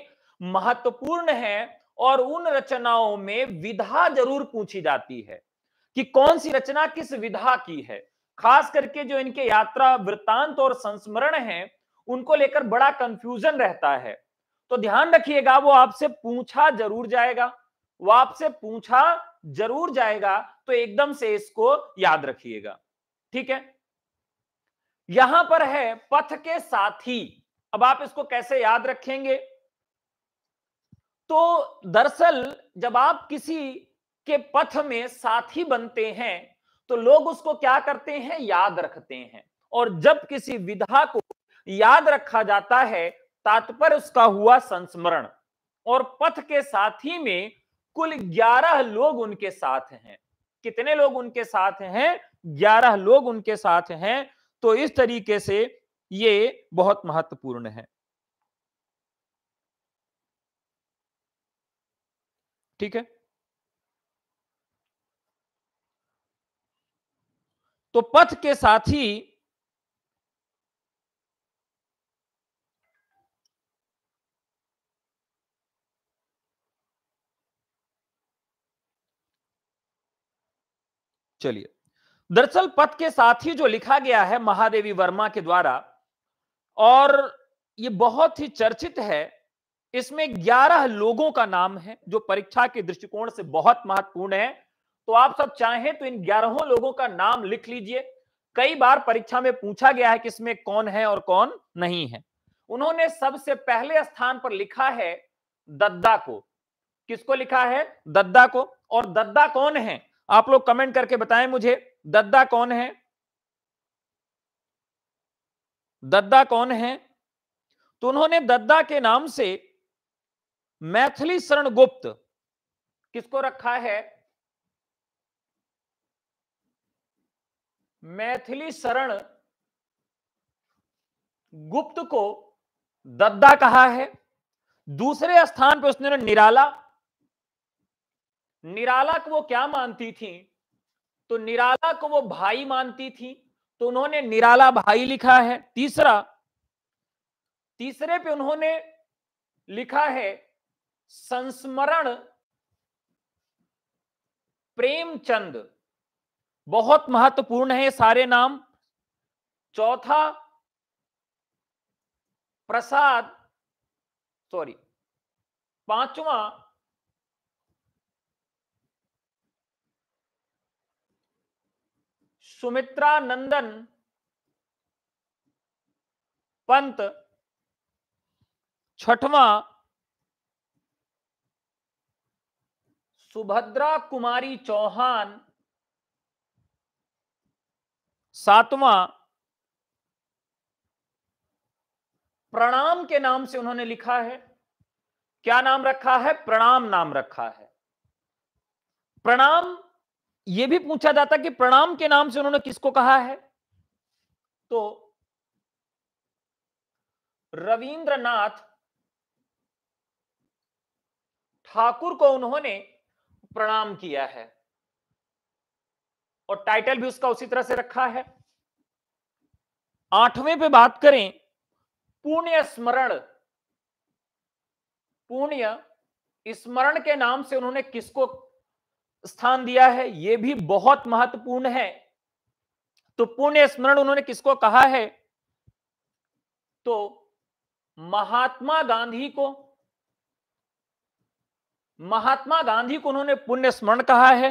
महत्वपूर्ण हैं और उन रचनाओं में विधा जरूर पूछी जाती है कि कौन सी रचना किस विधा की है खास करके जो इनके यात्रा वृत्तांत और संस्मरण है उनको लेकर बड़ा कंफ्यूजन रहता है तो ध्यान रखिएगा वो आपसे पूछा जरूर जाएगा वो आपसे पूछा जरूर जाएगा तो एकदम से इसको याद रखिएगा ठीक है यहां पर है पथ के साथी अब आप इसको कैसे याद रखेंगे तो दरअसल जब आप किसी के पथ में साथी बनते हैं तो लोग उसको क्या करते हैं याद रखते हैं और जब किसी विधा को याद रखा जाता है तात्पर्य उसका हुआ संस्मरण और पथ के साथी में कुल ग्यारह लोग उनके साथ हैं कितने लोग उनके साथ हैं ग्यारह लोग उनके साथ हैं तो इस तरीके से ये बहुत महत्वपूर्ण है ठीक है तो पथ के साथी चलिए दरअसल पद के साथ ही जो लिखा गया है महादेवी वर्मा के द्वारा और ये बहुत ही चर्चित है इसमें 11 लोगों का नाम है जो परीक्षा के दृष्टिकोण से बहुत महत्वपूर्ण है तो आप सब चाहें तो इन ग्यारहों लोगों का नाम लिख लीजिए कई बार परीक्षा में पूछा गया है कि इसमें कौन है और कौन नहीं है उन्होंने सबसे पहले स्थान पर लिखा है दद्दा को किसको लिखा है दद्दा को और दद्दा कौन है आप लोग कमेंट करके बताएं मुझे दद्दा कौन है दद्दा कौन है तो उन्होंने दद्दा के नाम से मैथिली शरण गुप्त किसको रखा है मैथिली शरण गुप्त को दद्दा कहा है दूसरे स्थान पर उसने निराला निराला को वो क्या मानती थी तो निराला को वो भाई मानती थी तो उन्होंने निराला भाई लिखा है तीसरा तीसरे पे उन्होंने लिखा है संस्मरण प्रेमचंद बहुत महत्वपूर्ण है सारे नाम चौथा प्रसाद सॉरी पांचवा सुमित्रा नंदन पंत छठवा सुभद्रा कुमारी चौहान सातवां प्रणाम के नाम से उन्होंने लिखा है क्या नाम रखा है प्रणाम नाम रखा है प्रणाम यह भी पूछा जाता कि प्रणाम के नाम से उन्होंने किसको कहा है तो रविंद्रनाथ ठाकुर को उन्होंने प्रणाम किया है और टाइटल भी उसका उसी तरह से रखा है आठवें पे बात करें पुण्य स्मरण पुण्य स्मरण के नाम से उन्होंने किसको स्थान दिया है यह भी बहुत महत्वपूर्ण है तो पुण्य स्मरण उन्होंने किसको कहा है तो महात्मा गांधी को महात्मा गांधी को उन्होंने पुण्य स्मरण कहा है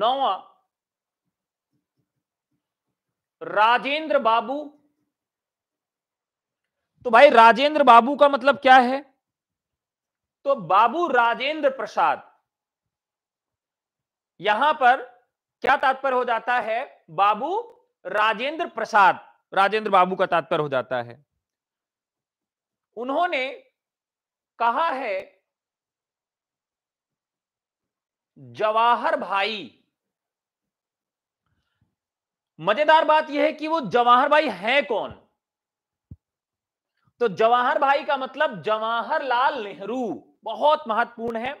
नौवा राजेंद्र बाबू तो भाई राजेंद्र बाबू का मतलब क्या है तो बाबू राजेंद्र प्रसाद यहां पर क्या तात्पर्य हो जाता है बाबू राजेंद्र प्रसाद राजेंद्र बाबू का तात्पर्य हो जाता है उन्होंने कहा है जवाहर भाई मजेदार बात यह है कि वो जवाहर भाई है कौन तो जवाहर भाई का मतलब जवाहरलाल नेहरू बहुत महत्वपूर्ण है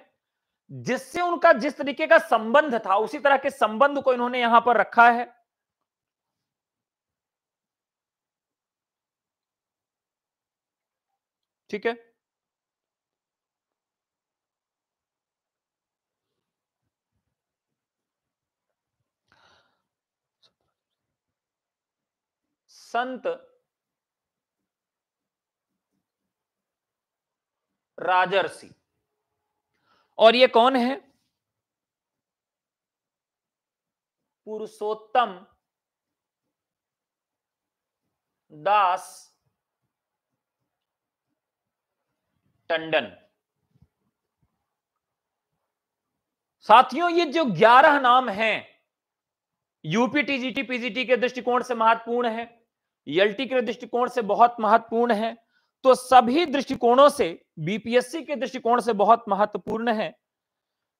जिससे उनका जिस तरीके का संबंध था उसी तरह के संबंध को इन्होंने यहां पर रखा है ठीक है संत राजर्षि और ये कौन है पुरुषोत्तम दास टंडन साथियों ये जो ग्यारह नाम हैं यूपी टीजीटी पीजीटी के दृष्टिकोण से महत्वपूर्ण है ईएलटी के दृष्टिकोण से बहुत महत्वपूर्ण है तो सभी दृष्टिकोणों से बीपीएससी के दृष्टिकोण से बहुत महत्वपूर्ण है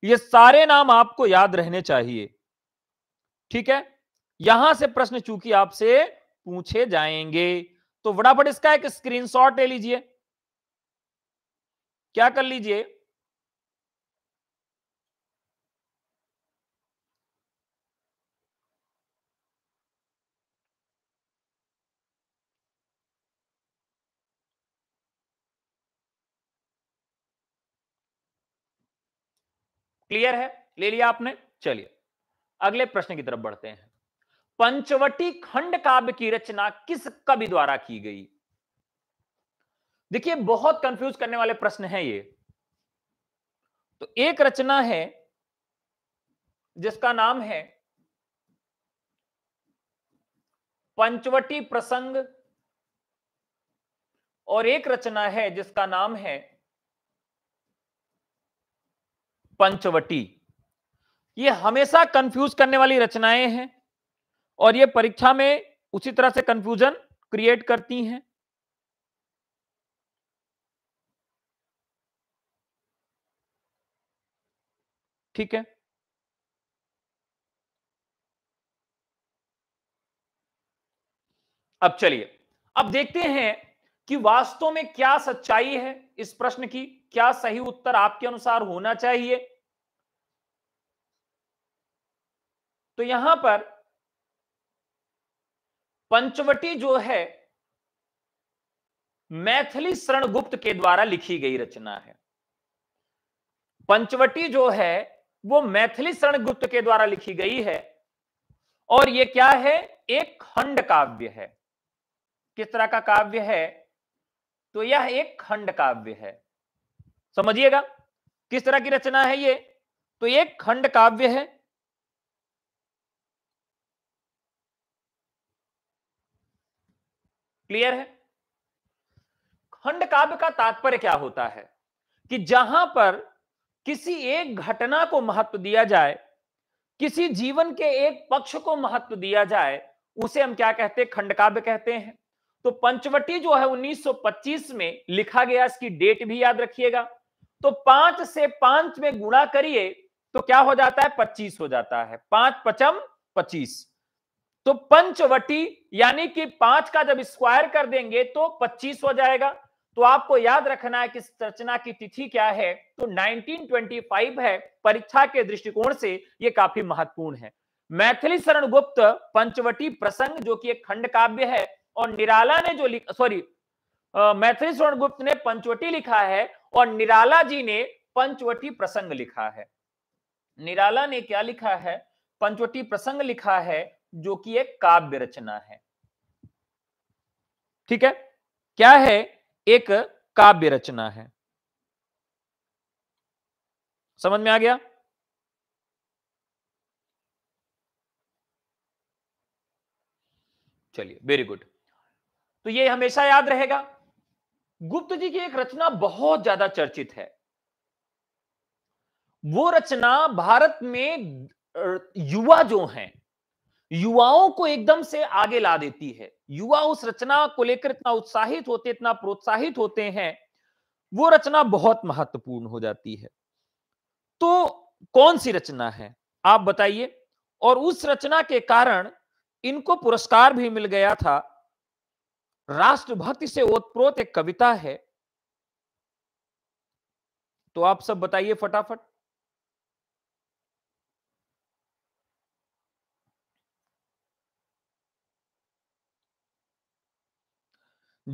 ये सारे नाम आपको याद रहने चाहिए ठीक है यहां से प्रश्न चूंकि आपसे पूछे जाएंगे तो फटाफट इसका एक स्क्रीनशॉट ले लीजिए क्या कर लीजिए क्लियर है ले लिया आपने चलिए अगले प्रश्न की तरफ बढ़ते हैं पंचवटी खंड काव्य की रचना किस कवि द्वारा की गई देखिए बहुत कंफ्यूज करने वाले प्रश्न है ये तो एक रचना है जिसका नाम है पंचवटी प्रसंग और एक रचना है जिसका नाम है पंचवटी ये हमेशा कंफ्यूज करने वाली रचनाएं हैं और ये परीक्षा में उसी तरह से कंफ्यूजन क्रिएट करती हैं ठीक है अब चलिए अब देखते हैं कि वास्तव में क्या सच्चाई है इस प्रश्न की क्या सही उत्तर आपके अनुसार होना चाहिए तो यहां पर पंचवटी जो है मैथिली शरणगुप्त के द्वारा लिखी गई रचना है पंचवटी जो है वो मैथिली शरण गुप्त के द्वारा लिखी गई है और ये क्या है एक खंड काव्य है किस तरह का काव्य है तो यह एक खंड काव्य है समझिएगा किस तरह की रचना है ये तो एक खंड काव्य है क्लियर है खंड काव्य का तात्पर्य क्या होता है कि जहां पर किसी एक घटना को महत्व दिया जाए किसी जीवन के एक पक्ष को महत्व दिया जाए उसे हम क्या कहते हैं खंड काव्य कहते हैं तो पंचवटी जो है 1925 में लिखा गया इसकी डेट भी याद रखिएगा तो पांच से पांच में गुणा करिए तो क्या हो जाता है पच्चीस हो जाता है पांच पचम पच्चीस तो पंचवटी यानी कि पांच का जब स्क्वायर कर देंगे तो पच्चीस हो जाएगा तो आपको याद रखना है कि रचना की तिथि क्या है तो 1925 है परीक्षा के दृष्टिकोण से यह काफी महत्वपूर्ण है मैथिली शरण गुप्त पंचवटी प्रसंग जो कि एक खंड काव्य है और निराला ने जो सॉरी मैथिली शरण गुप्त ने पंचवटी लिखा है और निराला जी ने पंचवटी प्रसंग लिखा है निराला ने क्या लिखा है पंचवटी प्रसंग लिखा है जो कि एक काव्य रचना है ठीक है क्या है एक काव्य रचना है समझ में आ गया चलिए वेरी गुड तो ये हमेशा याद रहेगा गुप्त जी की एक रचना बहुत ज्यादा चर्चित है वो रचना भारत में युवा जो हैं युवाओं को एकदम से आगे ला देती है युवा उस रचना को लेकर इतना उत्साहित होते इतना प्रोत्साहित होते हैं वो रचना बहुत महत्वपूर्ण हो जाती है तो कौन सी रचना है आप बताइए और उस रचना के कारण इनको पुरस्कार भी मिल गया था राष्ट्रभक्ति से ओतप्रोत एक कविता है तो आप सब बताइए फटाफट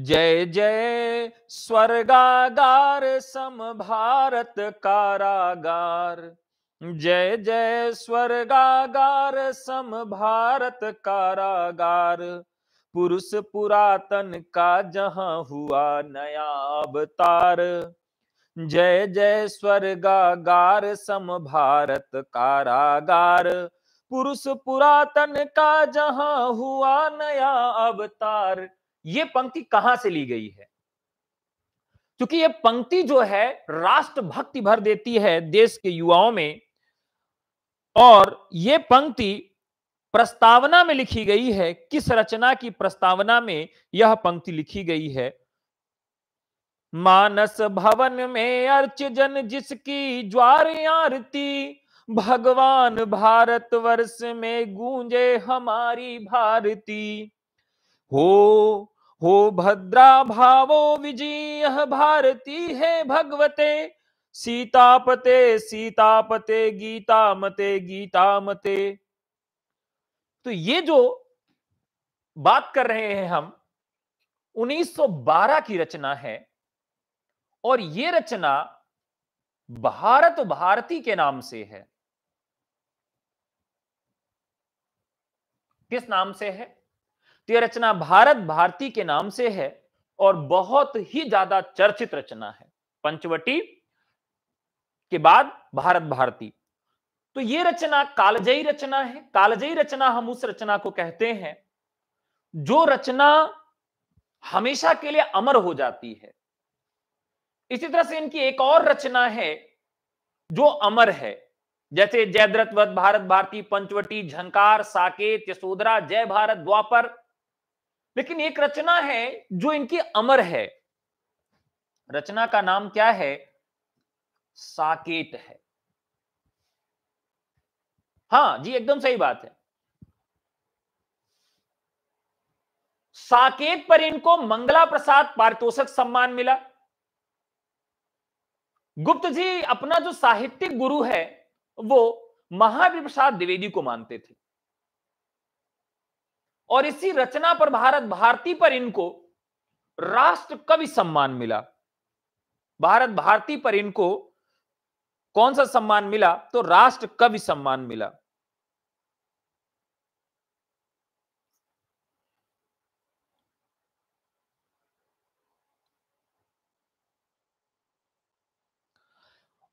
जय जय स्वर्गागार सम भारत कारागार जय जय स्वर्गागार सम भारत कारागार पुरुष पुरातन का जहां हुआ नया अवतार जय जय स्वर्गागार सम भारत कारागार पुरुष पुरातन का जहां हुआ नया अवतार ये पंक्ति कहां से ली गई है क्योंकि ये पंक्ति जो है राष्ट्रभक्ति भर देती है देश के युवाओं में और ये पंक्ति प्रस्तावना में लिखी गई है किस रचना की प्रस्तावना में यह पंक्ति लिखी गई है मानस भवन में अर्च जन जिसकी ज्वार आरती भगवान भारत वर्ष में गूंजे हमारी भारती हो हो भद्रा भावो विजय भारती है भगवते सीतापते सीतापते गीता मते गीता मते तो ये जो बात कर रहे हैं हम 1912 की रचना है और ये रचना भारत भारती के नाम से है किस नाम से है तो यह रचना भारत भारती के नाम से है और बहुत ही ज्यादा चर्चित रचना है पंचवटी के बाद भारत भारती तो ये रचना कालजयी रचना है कालजयी रचना हम उस रचना को कहते हैं जो रचना हमेशा के लिए अमर हो जाती है इसी तरह से इनकी एक और रचना है जो अमर है जैसे जयद्रथ भारत भारती पंचवटी झंकार साकेत यशोधरा जय भारत द्वापर लेकिन एक रचना है जो इनकी अमर है रचना का नाम क्या है साकेत है हां जी एकदम सही बात है साकेत पर इनको मंगला प्रसाद पारितोषक सम्मान मिला गुप्त जी अपना जो साहित्यिक गुरु है वो महावीर प्रसाद द्विवेदी को मानते थे और इसी रचना पर भारत भारती पर इनको राष्ट्र कवि सम्मान मिला भारत भारती पर इनको कौन सा सम्मान मिला तो राष्ट्र कवि सम्मान मिला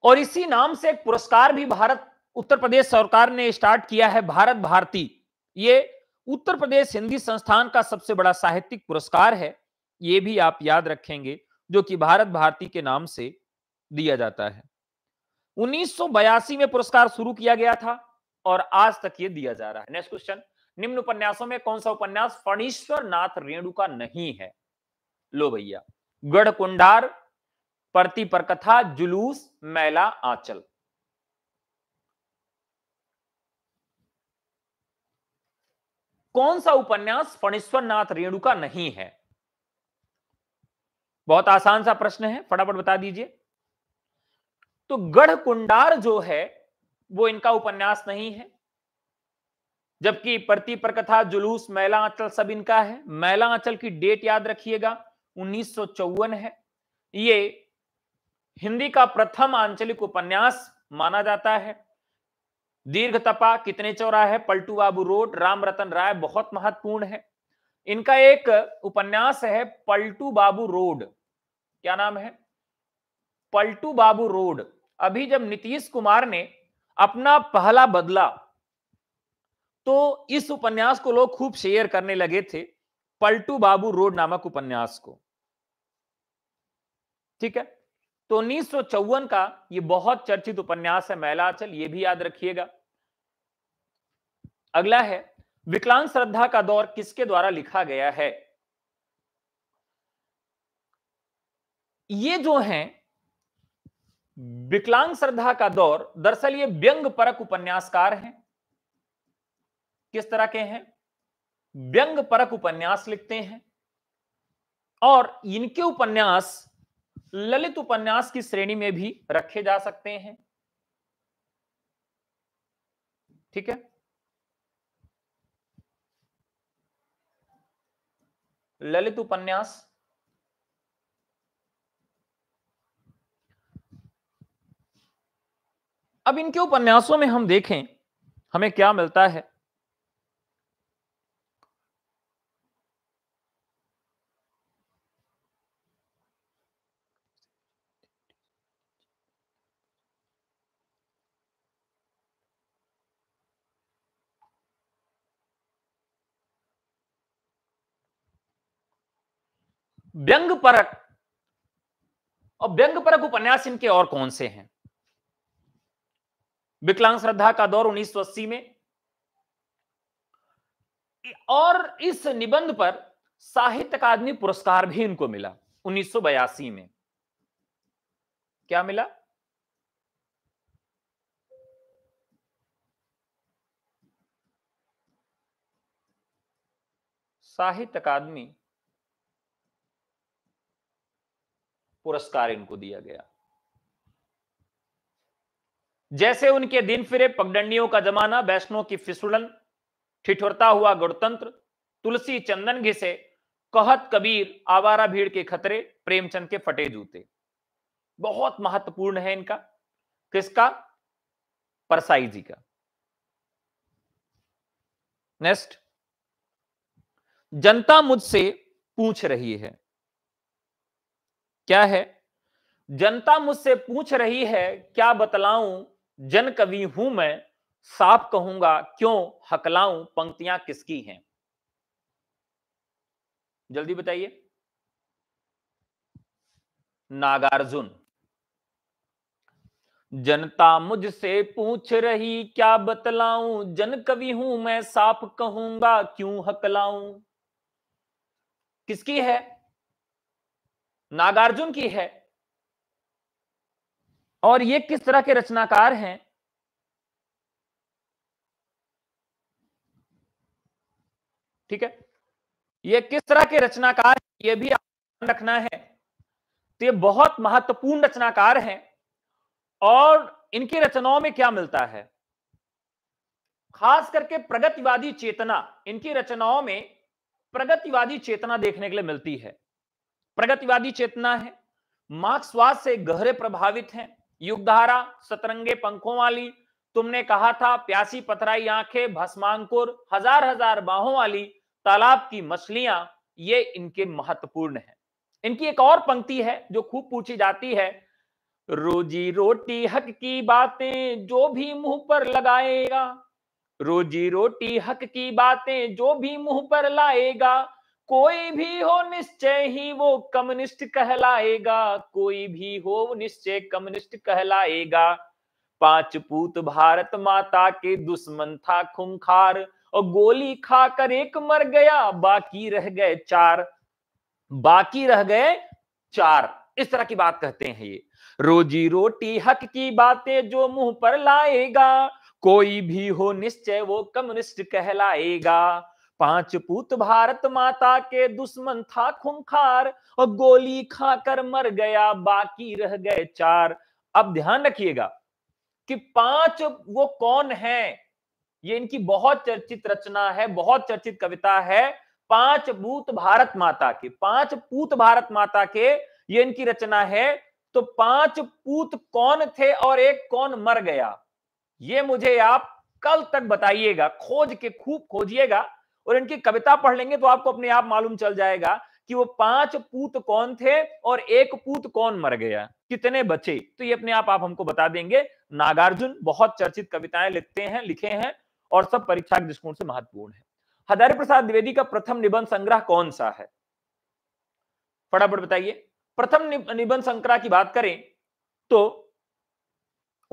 और इसी नाम से एक पुरस्कार भी भारत उत्तर प्रदेश सरकार ने स्टार्ट किया है भारत भारती ये उत्तर प्रदेश हिंदी संस्थान का सबसे बड़ा साहित्यिक पुरस्कार है ये भी आप याद रखेंगे जो कि भारत भारती के नाम से दिया जाता है 1982 में पुरस्कार शुरू किया गया था और आज तक ये दिया जा रहा है नेक्स्ट क्वेश्चन निम्न उपन्यासों में कौन सा उपन्यास फणीश्वर नाथ रेणु का नहीं है लो भैया गढ़ कुंडार परती परकथा जुलूस मैला आंचल कौन सा उपन्यास फणीश्वर नाथ का नहीं है बहुत आसान सा प्रश्न है फटाफट बता दीजिए तो गढ़ कुंडार जो है वो इनका उपन्यास नहीं है जबकि प्रति प्रकथा जुलूस मैला आंचल सब इनका है मैला आंचल की डेट याद रखिएगा उन्नीस है ये हिंदी का प्रथम आंचलिक उपन्यास माना जाता है दीर्घ तपा कितने चौरा है पलटू बाबू रोड राम रतन राय बहुत महत्वपूर्ण है इनका एक उपन्यास है पलटू बाबू रोड क्या नाम है पलटू बाबू रोड अभी जब नीतीश कुमार ने अपना पहला बदला तो इस उपन्यास को लोग खूब शेयर करने लगे थे पलटू बाबू रोड नामक उपन्यास को ठीक है तो उन्नीस का ये बहुत चर्चित उपन्यास है मैलाचल ये भी याद रखिएगा अगला है विकलांग श्रद्धा का दौर किसके द्वारा लिखा गया है ये जो है विकलांग श्रद्धा का दौर दरअसल ये व्यंग परक उपन्यासकार हैं किस तरह के हैं व्यंग परक उपन्यास लिखते हैं और इनके उपन्यास ललित उपन्यास की श्रेणी में भी रखे जा सकते हैं ठीक है ललित उपन्यास अब इनके उपन्यासों में हम देखें हमें क्या मिलता है व्यंग परक और व्यंग परक उपन्यास इनके और कौन से हैं विकलांग श्रद्धा का दौर 1980 में और इस निबंध पर साहित्य अकादमी पुरस्कार भी इनको मिला 1982 में क्या मिला साहित्य अकादमी पुरस्कार इनको दिया गया जैसे उनके दिन फिरे पगडंडियों का जमाना वैष्णव की फिसुड़न ठिठुरता हुआ गणतंत्र तुलसी चंदन घिसे कहत कबीर आवारा भीड़ के खतरे प्रेमचंद के फटे जूते बहुत महत्वपूर्ण है इनका किसका परसाई जी का नेक्स्ट जनता मुझसे पूछ रही है क्या है जनता मुझसे पूछ रही है क्या बतलाऊं जन कवि हूं मैं साफ कहूंगा क्यों हकलाऊं पंक्तियां किसकी हैं जल्दी बताइए नागार्जुन जनता मुझसे पूछ रही क्या बतलाऊं जन कवि हूं मैं साफ कहूंगा क्यों हकलाऊं किसकी है नागार्जुन की है और ये किस तरह के रचनाकार हैं ठीक है ये किस तरह के रचनाकार ये भी ध्यान रखना है तो ये बहुत महत्वपूर्ण रचनाकार हैं और इनकी रचनाओं में क्या मिलता है खास करके प्रगतिवादी चेतना इनकी रचनाओं में प्रगतिवादी चेतना देखने के लिए मिलती है प्रगतिवादी चेतना है मार्क्सवाद से गहरे प्रभावित हैं युगधारा सतरंगे पंखों वाली तुमने कहा था प्यासी पथराई आंखें भस्मांकुर हजार हजार बाहों वाली तालाब की मछलियां ये इनके महत्वपूर्ण हैं इनकी एक और पंक्ति है जो खूब पूछी जाती है रोजी रोटी हक की बातें जो भी मुंह पर लगाएगा रोजी रोटी हक की बातें जो भी मुंह पर लाएगा कोई भी हो निश्चय ही वो कम्युनिस्ट कहलाएगा कोई भी हो निश्चय कम्युनिस्ट कहलाएगा पांच पूत भारत माता के दुश्मन था खुंखार और गोली खाकर एक मर गया बाकी रह गए चार बाकी रह गए चार इस तरह की बात कहते हैं ये रोजी रोटी हक की बातें जो मुंह पर लाएगा कोई भी हो निश्चय वो कम्युनिस्ट कहलाएगा पांच पूत भारत माता के दुश्मन था खुंखार और गोली खाकर मर गया बाकी रह गए चार अब ध्यान रखिएगा कि पांच वो कौन है ये इनकी बहुत चर्चित रचना है बहुत चर्चित कविता है पांच भूत भारत माता के पांच पूत भारत माता के ये इनकी रचना है तो पांच पूत कौन थे और एक कौन मर गया ये मुझे आप कल तक बताइएगा खोज के खूब खोजिएगा और इनकी कविता पढ़ लेंगे तो आपको अपने आप मालूम चल जाएगा कि वो पांच पूत कौन थे और एक पूत कौन मर गया कितने बचे तो ये अपने आप आप हमको बता देंगे नागार्जुन बहुत चर्चित कविताएं लिखते हैं लिखे हैं और सब परीक्षा के दृष्टिकोण से महत्वपूर्ण है हजारी प्रसाद द्विवेदी का प्रथम निबंध संग्रह कौन सा है फटाफट बताइए प्रथम निबंध संग्रह की बात करें तो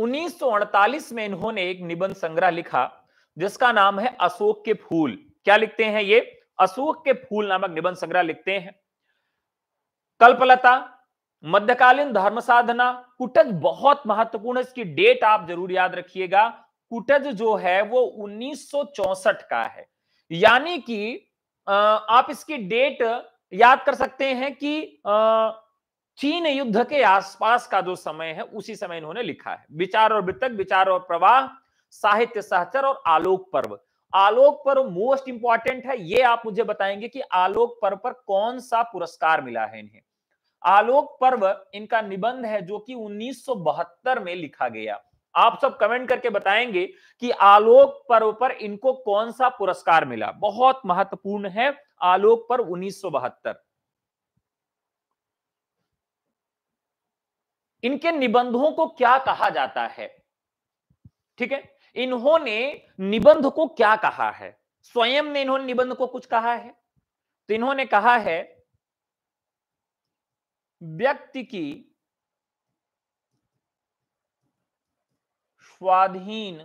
उन्नीस में इन्होंने एक निबंध संग्रह लिखा जिसका नाम है अशोक के फूल क्या लिखते हैं ये अशोक के फूल नामक निबंध संग्रह लिखते हैं कल्पलता मध्यकालीन धर्म साधना कुटज बहुत महत्वपूर्ण इसकी डेट आप जरूर याद रखिएगा कुटज जो है वो 1964 का है यानी कि आप इसकी डेट याद कर सकते हैं कि चीन युद्ध के आसपास का जो समय है उसी समय इन्होंने लिखा है विचार और वितक विचार और प्रवाह साहित्य सहचर और आलोक पर्व आलोक पर मोस्ट इंपॉर्टेंट है ये आप मुझे बताएंगे कि आलोक पर्व पर कौन सा पुरस्कार मिला है इन्हें आलोक पर्व इनका निबंध है जो कि 1972 में लिखा गया आप सब कमेंट करके बताएंगे कि आलोक पर्व पर इनको कौन सा पुरस्कार मिला बहुत महत्वपूर्ण है आलोक पर्व उन्नीस इनके निबंधों को क्या कहा जाता है ठीक है इन्होंने निबंध को क्या कहा है स्वयं ने इन्होंने निबंध को कुछ कहा है तो इन्होंने कहा है व्यक्ति की स्वाधीन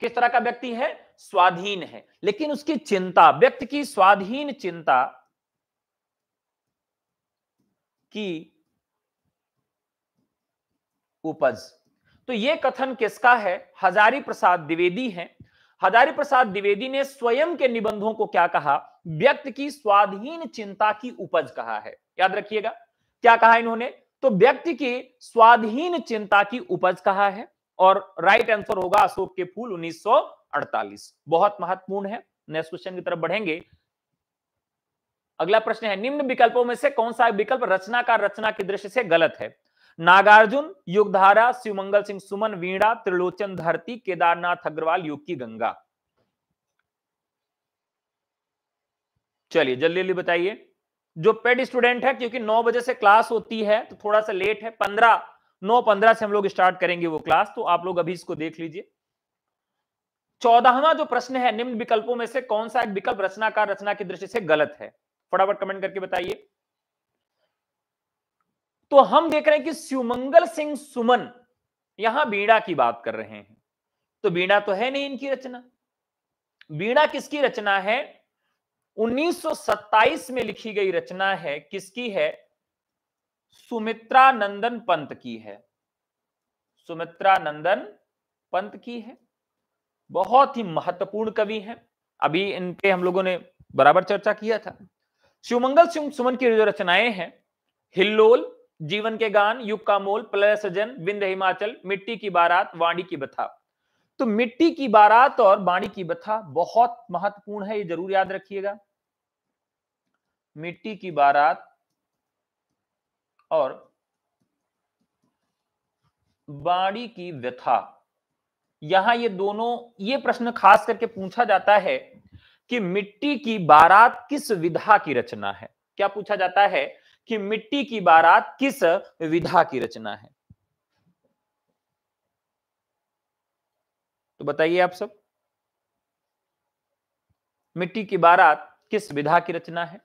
किस तरह का व्यक्ति है स्वाधीन है लेकिन उसकी चिंता व्यक्ति की स्वाधीन चिंता की उपज तो ये कथन किसका है हजारी प्रसाद द्विवेदी है हजारी प्रसाद द्विवेदी ने स्वयं के निबंधों को क्या कहा व्यक्ति की स्वाधीन चिंता की उपज कहा है याद रखिएगा क्या कहा इन्होंने तो व्यक्ति की स्वाधीन चिंता की उपज कहा है और राइट आंसर होगा अशोक के फूल 1948 बहुत महत्वपूर्ण है नेक्स्ट क्वेश्चन की तरफ बढ़ेंगे अगला प्रश्न है निम्न विकल्पों में से कौन सा विकल्प रचनाकार रचना की रचना दृष्टि से गलत है नागार्जुन युगधारा शिवमंगल सिंह सुमन वीणा त्रिलोचन धरती केदारनाथ अग्रवाल युग की गंगा चलिए जल्दी जल्दी बताइए जो पेड स्टूडेंट है क्योंकि नौ बजे से क्लास होती है तो थोड़ा सा लेट है पंद्रह नौ पंद्रह से हम लोग स्टार्ट करेंगे वो क्लास तो आप लोग अभी इसको देख लीजिए चौदाहवा जो प्रश्न है निम्न विकल्पों में से कौन सा एक विकल्प रचनाकार रचना की दृष्टि से गलत है फटाफट कमेंट करके बताइए तो हम देख रहे हैं कि सुमंगल सिंह सुमन यहां बीड़ा की बात कर रहे हैं तो बीड़ा तो है नहीं इनकी रचना बीड़ा किसकी रचना है 1927 में लिखी गई रचना है किसकी है सुमित्रा नंदन पंत की है सुमित्रा नंदन पंत की है बहुत ही महत्वपूर्ण कवि हैं अभी इन पे हम लोगों ने बराबर चर्चा किया था शिवमंगल सिंह सुमन की जो रचनाएं हैं हिल्लोल जीवन के गान युग का मोल प्रलय सजन विंध्य हिमाचल मिट्टी की बारात वाणी की बथा तो मिट्टी की बारात और वाणी की बथा बहुत महत्वपूर्ण है ये जरूर याद रखिएगा मिट्टी की बारात और बाड़ी की व्यथा यहां ये दोनों ये प्रश्न खास करके पूछा जाता है कि मिट्टी की बारात किस विधा की रचना है क्या पूछा जाता है कि मिट्टी की बारात किस विधा की रचना है तो बताइए आप सब मिट्टी की बारात किस विधा की रचना है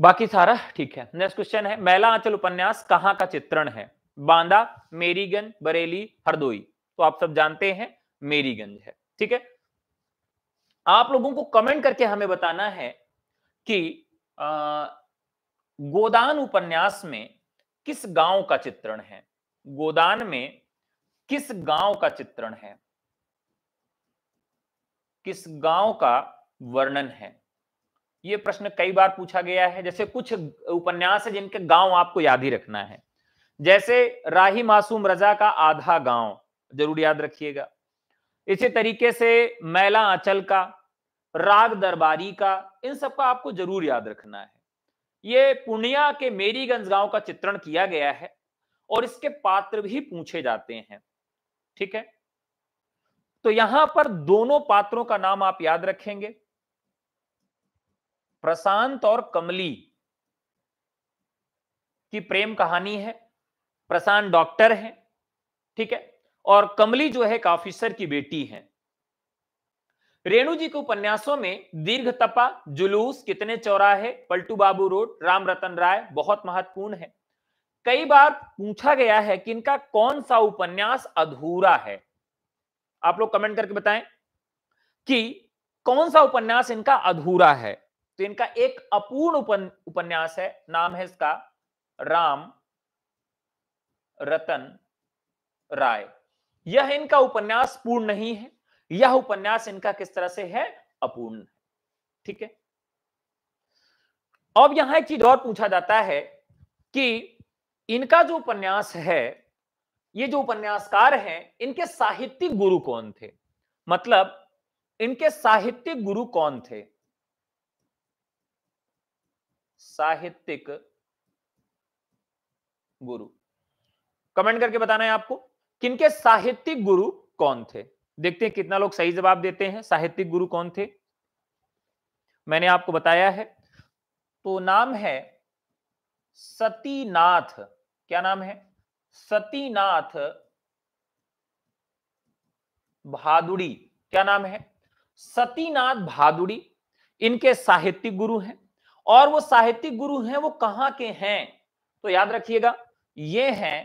बाकी सारा ठीक है नेक्स्ट क्वेश्चन है महिला आंचल उपन्यास कहां का चित्रण है बांदा मेरीगंज बरेली हरदोई तो आप सब जानते हैं मेरीगंज है ठीक है आप लोगों को कमेंट करके हमें बताना है कि गोदान उपन्यास में किस गांव का चित्रण है गोदान में किस गांव का चित्रण है किस गांव का वर्णन है यह प्रश्न कई बार पूछा गया है जैसे कुछ उपन्यास है जिनके गांव आपको याद ही रखना है जैसे राही मासूम रजा का आधा गांव जरूर याद रखिएगा इसी तरीके से मैला आंचल का राग दरबारी का इन सबका आपको जरूर याद रखना है ये पूर्णिया के मेरीगंज गांव का चित्रण किया गया है और इसके पात्र भी पूछे जाते हैं ठीक है तो यहां पर दोनों पात्रों का नाम आप याद रखेंगे प्रशांत और कमली की प्रेम कहानी है प्रशांत डॉक्टर है ठीक है और कमली जो है एक ऑफिसर की बेटी है रेणु जी के उपन्यासों में दीर्घ तपा जुलूस कितने चौराहे पलटू बाबू रोड राम रतन राय बहुत महत्वपूर्ण है कई बार पूछा गया है कि इनका कौन सा उपन्यास अधूरा है आप लोग कमेंट करके बताएं कि कौन सा उपन्यास इनका अधूरा है तो इनका एक अपूर्ण उपन, उपन्यास है नाम है इसका राम रतन राय यह इनका उपन्यास पूर्ण नहीं है यह उपन्यास इनका किस तरह से है अपूर्ण ठीक है अब यहां एक चीज और पूछा जाता है कि इनका जो उपन्यास है ये जो उपन्यासकार हैं इनके साहित्यिक गुरु कौन थे मतलब इनके साहित्यिक गुरु कौन थे साहित्यिक गुरु कमेंट करके बताना है आपको किनके साहित्यिक गुरु कौन थे देखते हैं कितना लोग सही जवाब देते हैं साहित्यिक गुरु कौन थे मैंने आपको बताया है तो नाम है सतीनाथ क्या नाम है सतीनाथ भादुड़ी क्या नाम है सतीनाथ भादुड़ी इनके साहित्यिक गुरु हैं और वो साहित्यिक गुरु हैं वो कहां के हैं तो याद रखिएगा ये हैं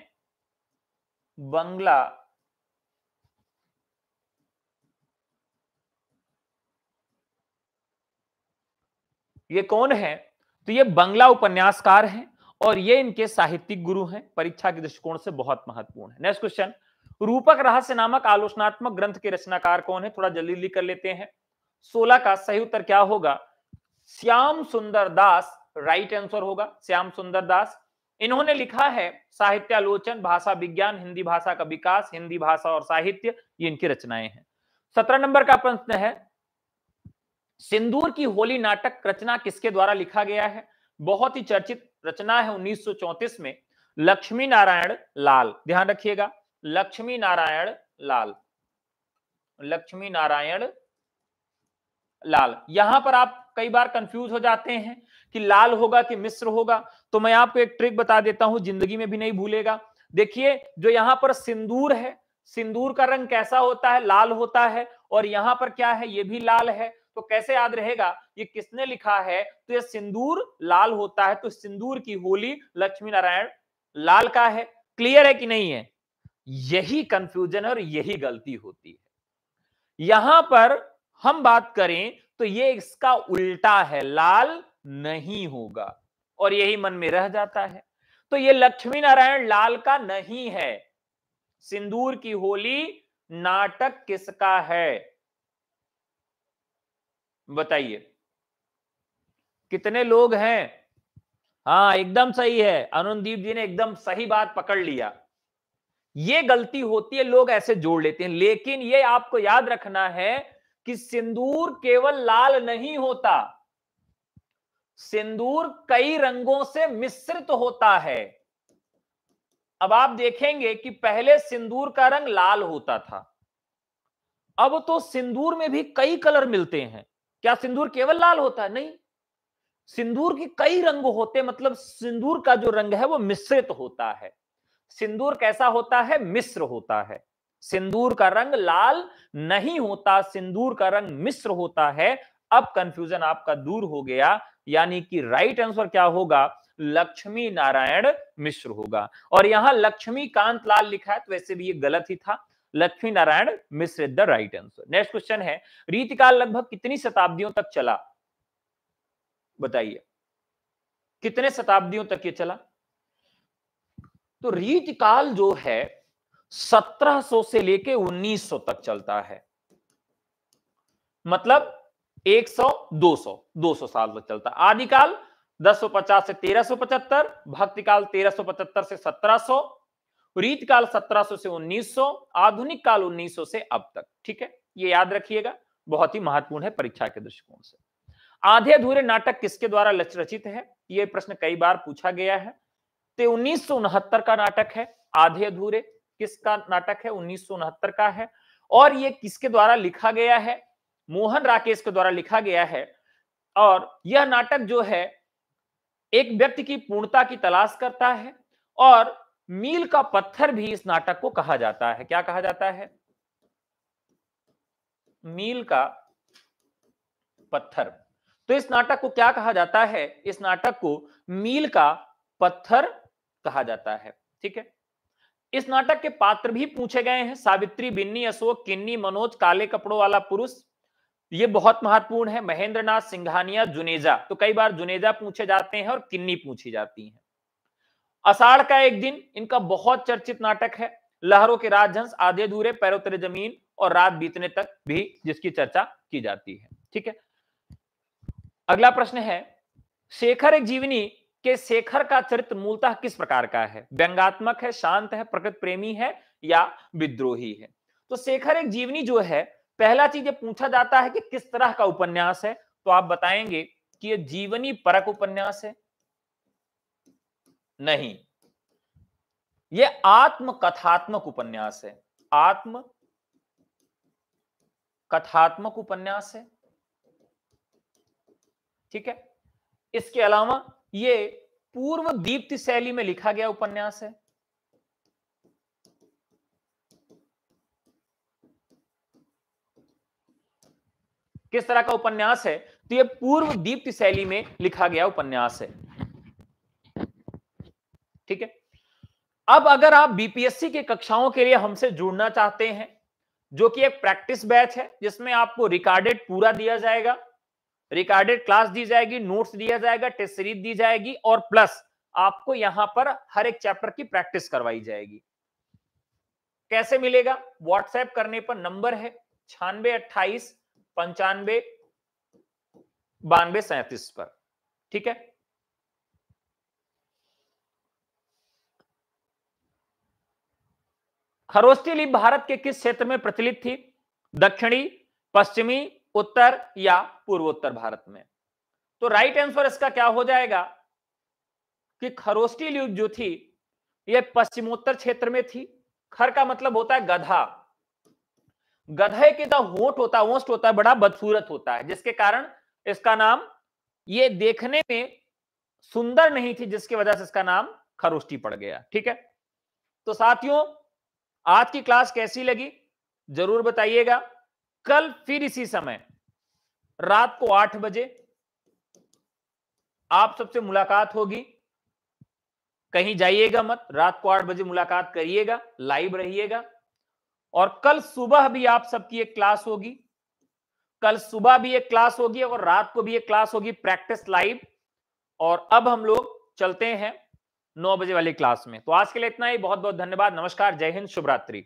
बंगला ये कौन है तो ये बंगला उपन्यासकार हैं और ये इनके साहित्यिक गुरु हैं परीक्षा के दृष्टिकोण से बहुत महत्वपूर्ण है नेक्स्ट क्वेश्चन रूपक रहस्य नामक आलोचनात्मक ग्रंथ के रचनाकार कौन है थोड़ा जल्दी लिख कर लेते हैं सोलह का सही उत्तर क्या होगा श्याम सुंदर दास राइट आंसर होगा श्याम सुंदर दास इन्होंने लिखा है साहित्यालोचन भाषा विज्ञान हिंदी भाषा का विकास हिंदी भाषा और साहित्य ये इनकी रचनाएं हैं सत्रह नंबर का प्रश्न है सिंदूर की होली नाटक रचना किसके द्वारा लिखा गया है बहुत ही चर्चित रचना है 1934 में लक्ष्मी नारायण लाल ध्यान रखिएगा लक्ष्मी नारायण लाल लक्ष्मी नारायण लाल यहां पर आप कई बार कंफ्यूज हो जाते हैं कि लाल होगा कि मिश्र होगा तो मैं आपको एक ट्रिक बता देता हूं जिंदगी में भी नहीं भूलेगा देखिए जो यहां पर सिंदूर है सिंदूर का रंग कैसा होता है लाल होता है और यहां पर क्या है ये भी लाल है तो कैसे याद रहेगा ये किसने लिखा है तो ये सिंदूर लाल होता है तो सिंदूर की होली लक्ष्मी नारायण लाल का है क्लियर है कि नहीं है यही कंफ्यूजन और यही गलती होती है यहां पर हम बात करें तो ये इसका उल्टा है लाल नहीं होगा और यही मन में रह जाता है तो ये लक्ष्मी नारायण लाल का नहीं है सिंदूर की होली नाटक किसका है बताइए कितने लोग हैं हाँ एकदम सही है अनुनदीप जी ने एकदम सही बात पकड़ लिया ये गलती होती है लोग ऐसे जोड़ लेते हैं लेकिन ये आपको याद रखना है कि सिंदूर केवल लाल नहीं होता सिंदूर कई रंगों से मिश्रित होता है अब आप देखेंगे कि पहले सिंदूर का रंग लाल होता था अब तो सिंदूर में भी कई कलर मिलते हैं क्या सिंदूर केवल लाल होता है नहीं सिंदूर के कई रंग होते मतलब सिंदूर का जो रंग है वो मिश्रित होता है सिंदूर कैसा होता है मिश्र होता है सिंदूर का रंग लाल नहीं होता सिंदूर का रंग मिश्र होता है अब कंफ्यूजन आपका दूर हो गया यानी कि राइट आंसर क्या होगा लक्ष्मी नारायण मिश्र होगा और यहां लक्ष्मी कांत लाल लिखा है तो वैसे भी ये गलत ही था Lakshmi Narayan Mishra the right answer next question है रीतिकाल लगभग कितनी शताब्दियों तक चला बताइए कितने शताब्दियों तक ये चला तो रीतिकाल जो है 1700 से लेके 1900 तक चलता है मतलब 100 200 200 साल तक चलता आदिकाल 1050 से 1375 भक्तिकाल 1375 से 1700 रीत काल 1700 से 1900 आधुनिक काल 1900 से अब तक ठीक है ये याद रखिएगा बहुत ही महत्वपूर्ण है परीक्षा के दृष्टिकोण से आधे अधूरे नाटक किसके द्वारा रचित है ये प्रश्न कई बार पूछा गया है तो उन्नीस का नाटक है आधे अधूरे किसका नाटक है उन्नीस का है और ये किसके द्वारा लिखा गया है मोहन राकेश के द्वारा लिखा गया है और यह नाटक जो है एक व्यक्ति की पूर्णता की तलाश करता है और मील का पत्थर भी इस नाटक को कहा जाता है क्या कहा जाता है मील का पत्थर तो इस नाटक को क्या कहा जाता है इस नाटक को मील का पत्थर कहा जाता है ठीक है इस नाटक के पात्र भी पूछे गए हैं सावित्री बिन्नी अशोक किन्नी मनोज काले कपड़ों वाला पुरुष ये बहुत महत्वपूर्ण है महेंद्रनाथ सिंघानिया जुनेजा तो कई बार जुनेजा पूछे जाते हैं और किन्नी पूछी जाती है अषाढ़ का एक दिन इनका बहुत चर्चित नाटक है लहरों के राजहंस आधे धूरे पैरोतरे तेरे जमीन और रात बीतने तक भी जिसकी चर्चा की जाती है ठीक है अगला प्रश्न है शेखर एक जीवनी के शेखर का चरित्र मूलतः किस प्रकार का है व्यंगात्मक है शांत है प्रकृति प्रेमी है या विद्रोही है तो शेखर एक जीवनी जो है पहला चीज ये पूछा जाता है कि किस तरह का उपन्यास है तो आप बताएंगे कि यह जीवनी परक उपन्यास है नहीं यह आत्मकथात्मक उपन्यास है आत्म कथात्मक उपन्यास है ठीक है इसके अलावा ये पूर्व दीप्त शैली में लिखा गया उपन्यास है किस तरह का उपन्यास है तो यह पूर्व दीप्त शैली में लिखा गया उपन्यास है ठीक है अब अगर आप बीपीएससी के कक्षाओं के लिए हमसे जुड़ना चाहते हैं जो कि एक प्रैक्टिस बैच है जिसमें आपको रिकॉर्डेड पूरा दिया जाएगा रिकॉर्डेड क्लास दी जाएगी नोट्स दिया जाएगा टेस्ट सीरीज दी जाएगी और प्लस आपको यहां पर हर एक चैप्टर की प्रैक्टिस करवाई जाएगी कैसे मिलेगा व्हाट्सएप करने पर नंबर है छानबे अट्ठाईस पंचानवे बानवे सैतीस पर ठीक है खरोस्ती लिप भारत के किस क्षेत्र में प्रचलित थी दक्षिणी पश्चिमी उत्तर या पूर्वोत्तर भारत में तो राइट आंसर इसका क्या हो जाएगा कि खरोस्टी लिप जो थी यह पश्चिमोत्तर क्षेत्र में थी खर का मतलब होता है गधा गधे के जो तो होट होता है ओस्ट होता है बड़ा बदसूरत होता है जिसके कारण इसका नाम ये देखने में सुंदर नहीं थी जिसकी वजह से इसका नाम खरोस्टी पड़ गया ठीक है तो साथियों आज की क्लास कैसी लगी जरूर बताइएगा कल फिर इसी समय रात को आठ बजे आप सबसे मुलाकात होगी कहीं जाइएगा मत रात को आठ बजे मुलाकात करिएगा लाइव रहिएगा और कल सुबह भी आप सबकी एक क्लास होगी कल सुबह भी एक क्लास होगी और रात को भी एक क्लास होगी प्रैक्टिस लाइव और अब हम लोग चलते हैं नौ बजे वाली क्लास में तो आज के लिए इतना ही बहुत बहुत धन्यवाद नमस्कार जय हिंद शुभरात्रि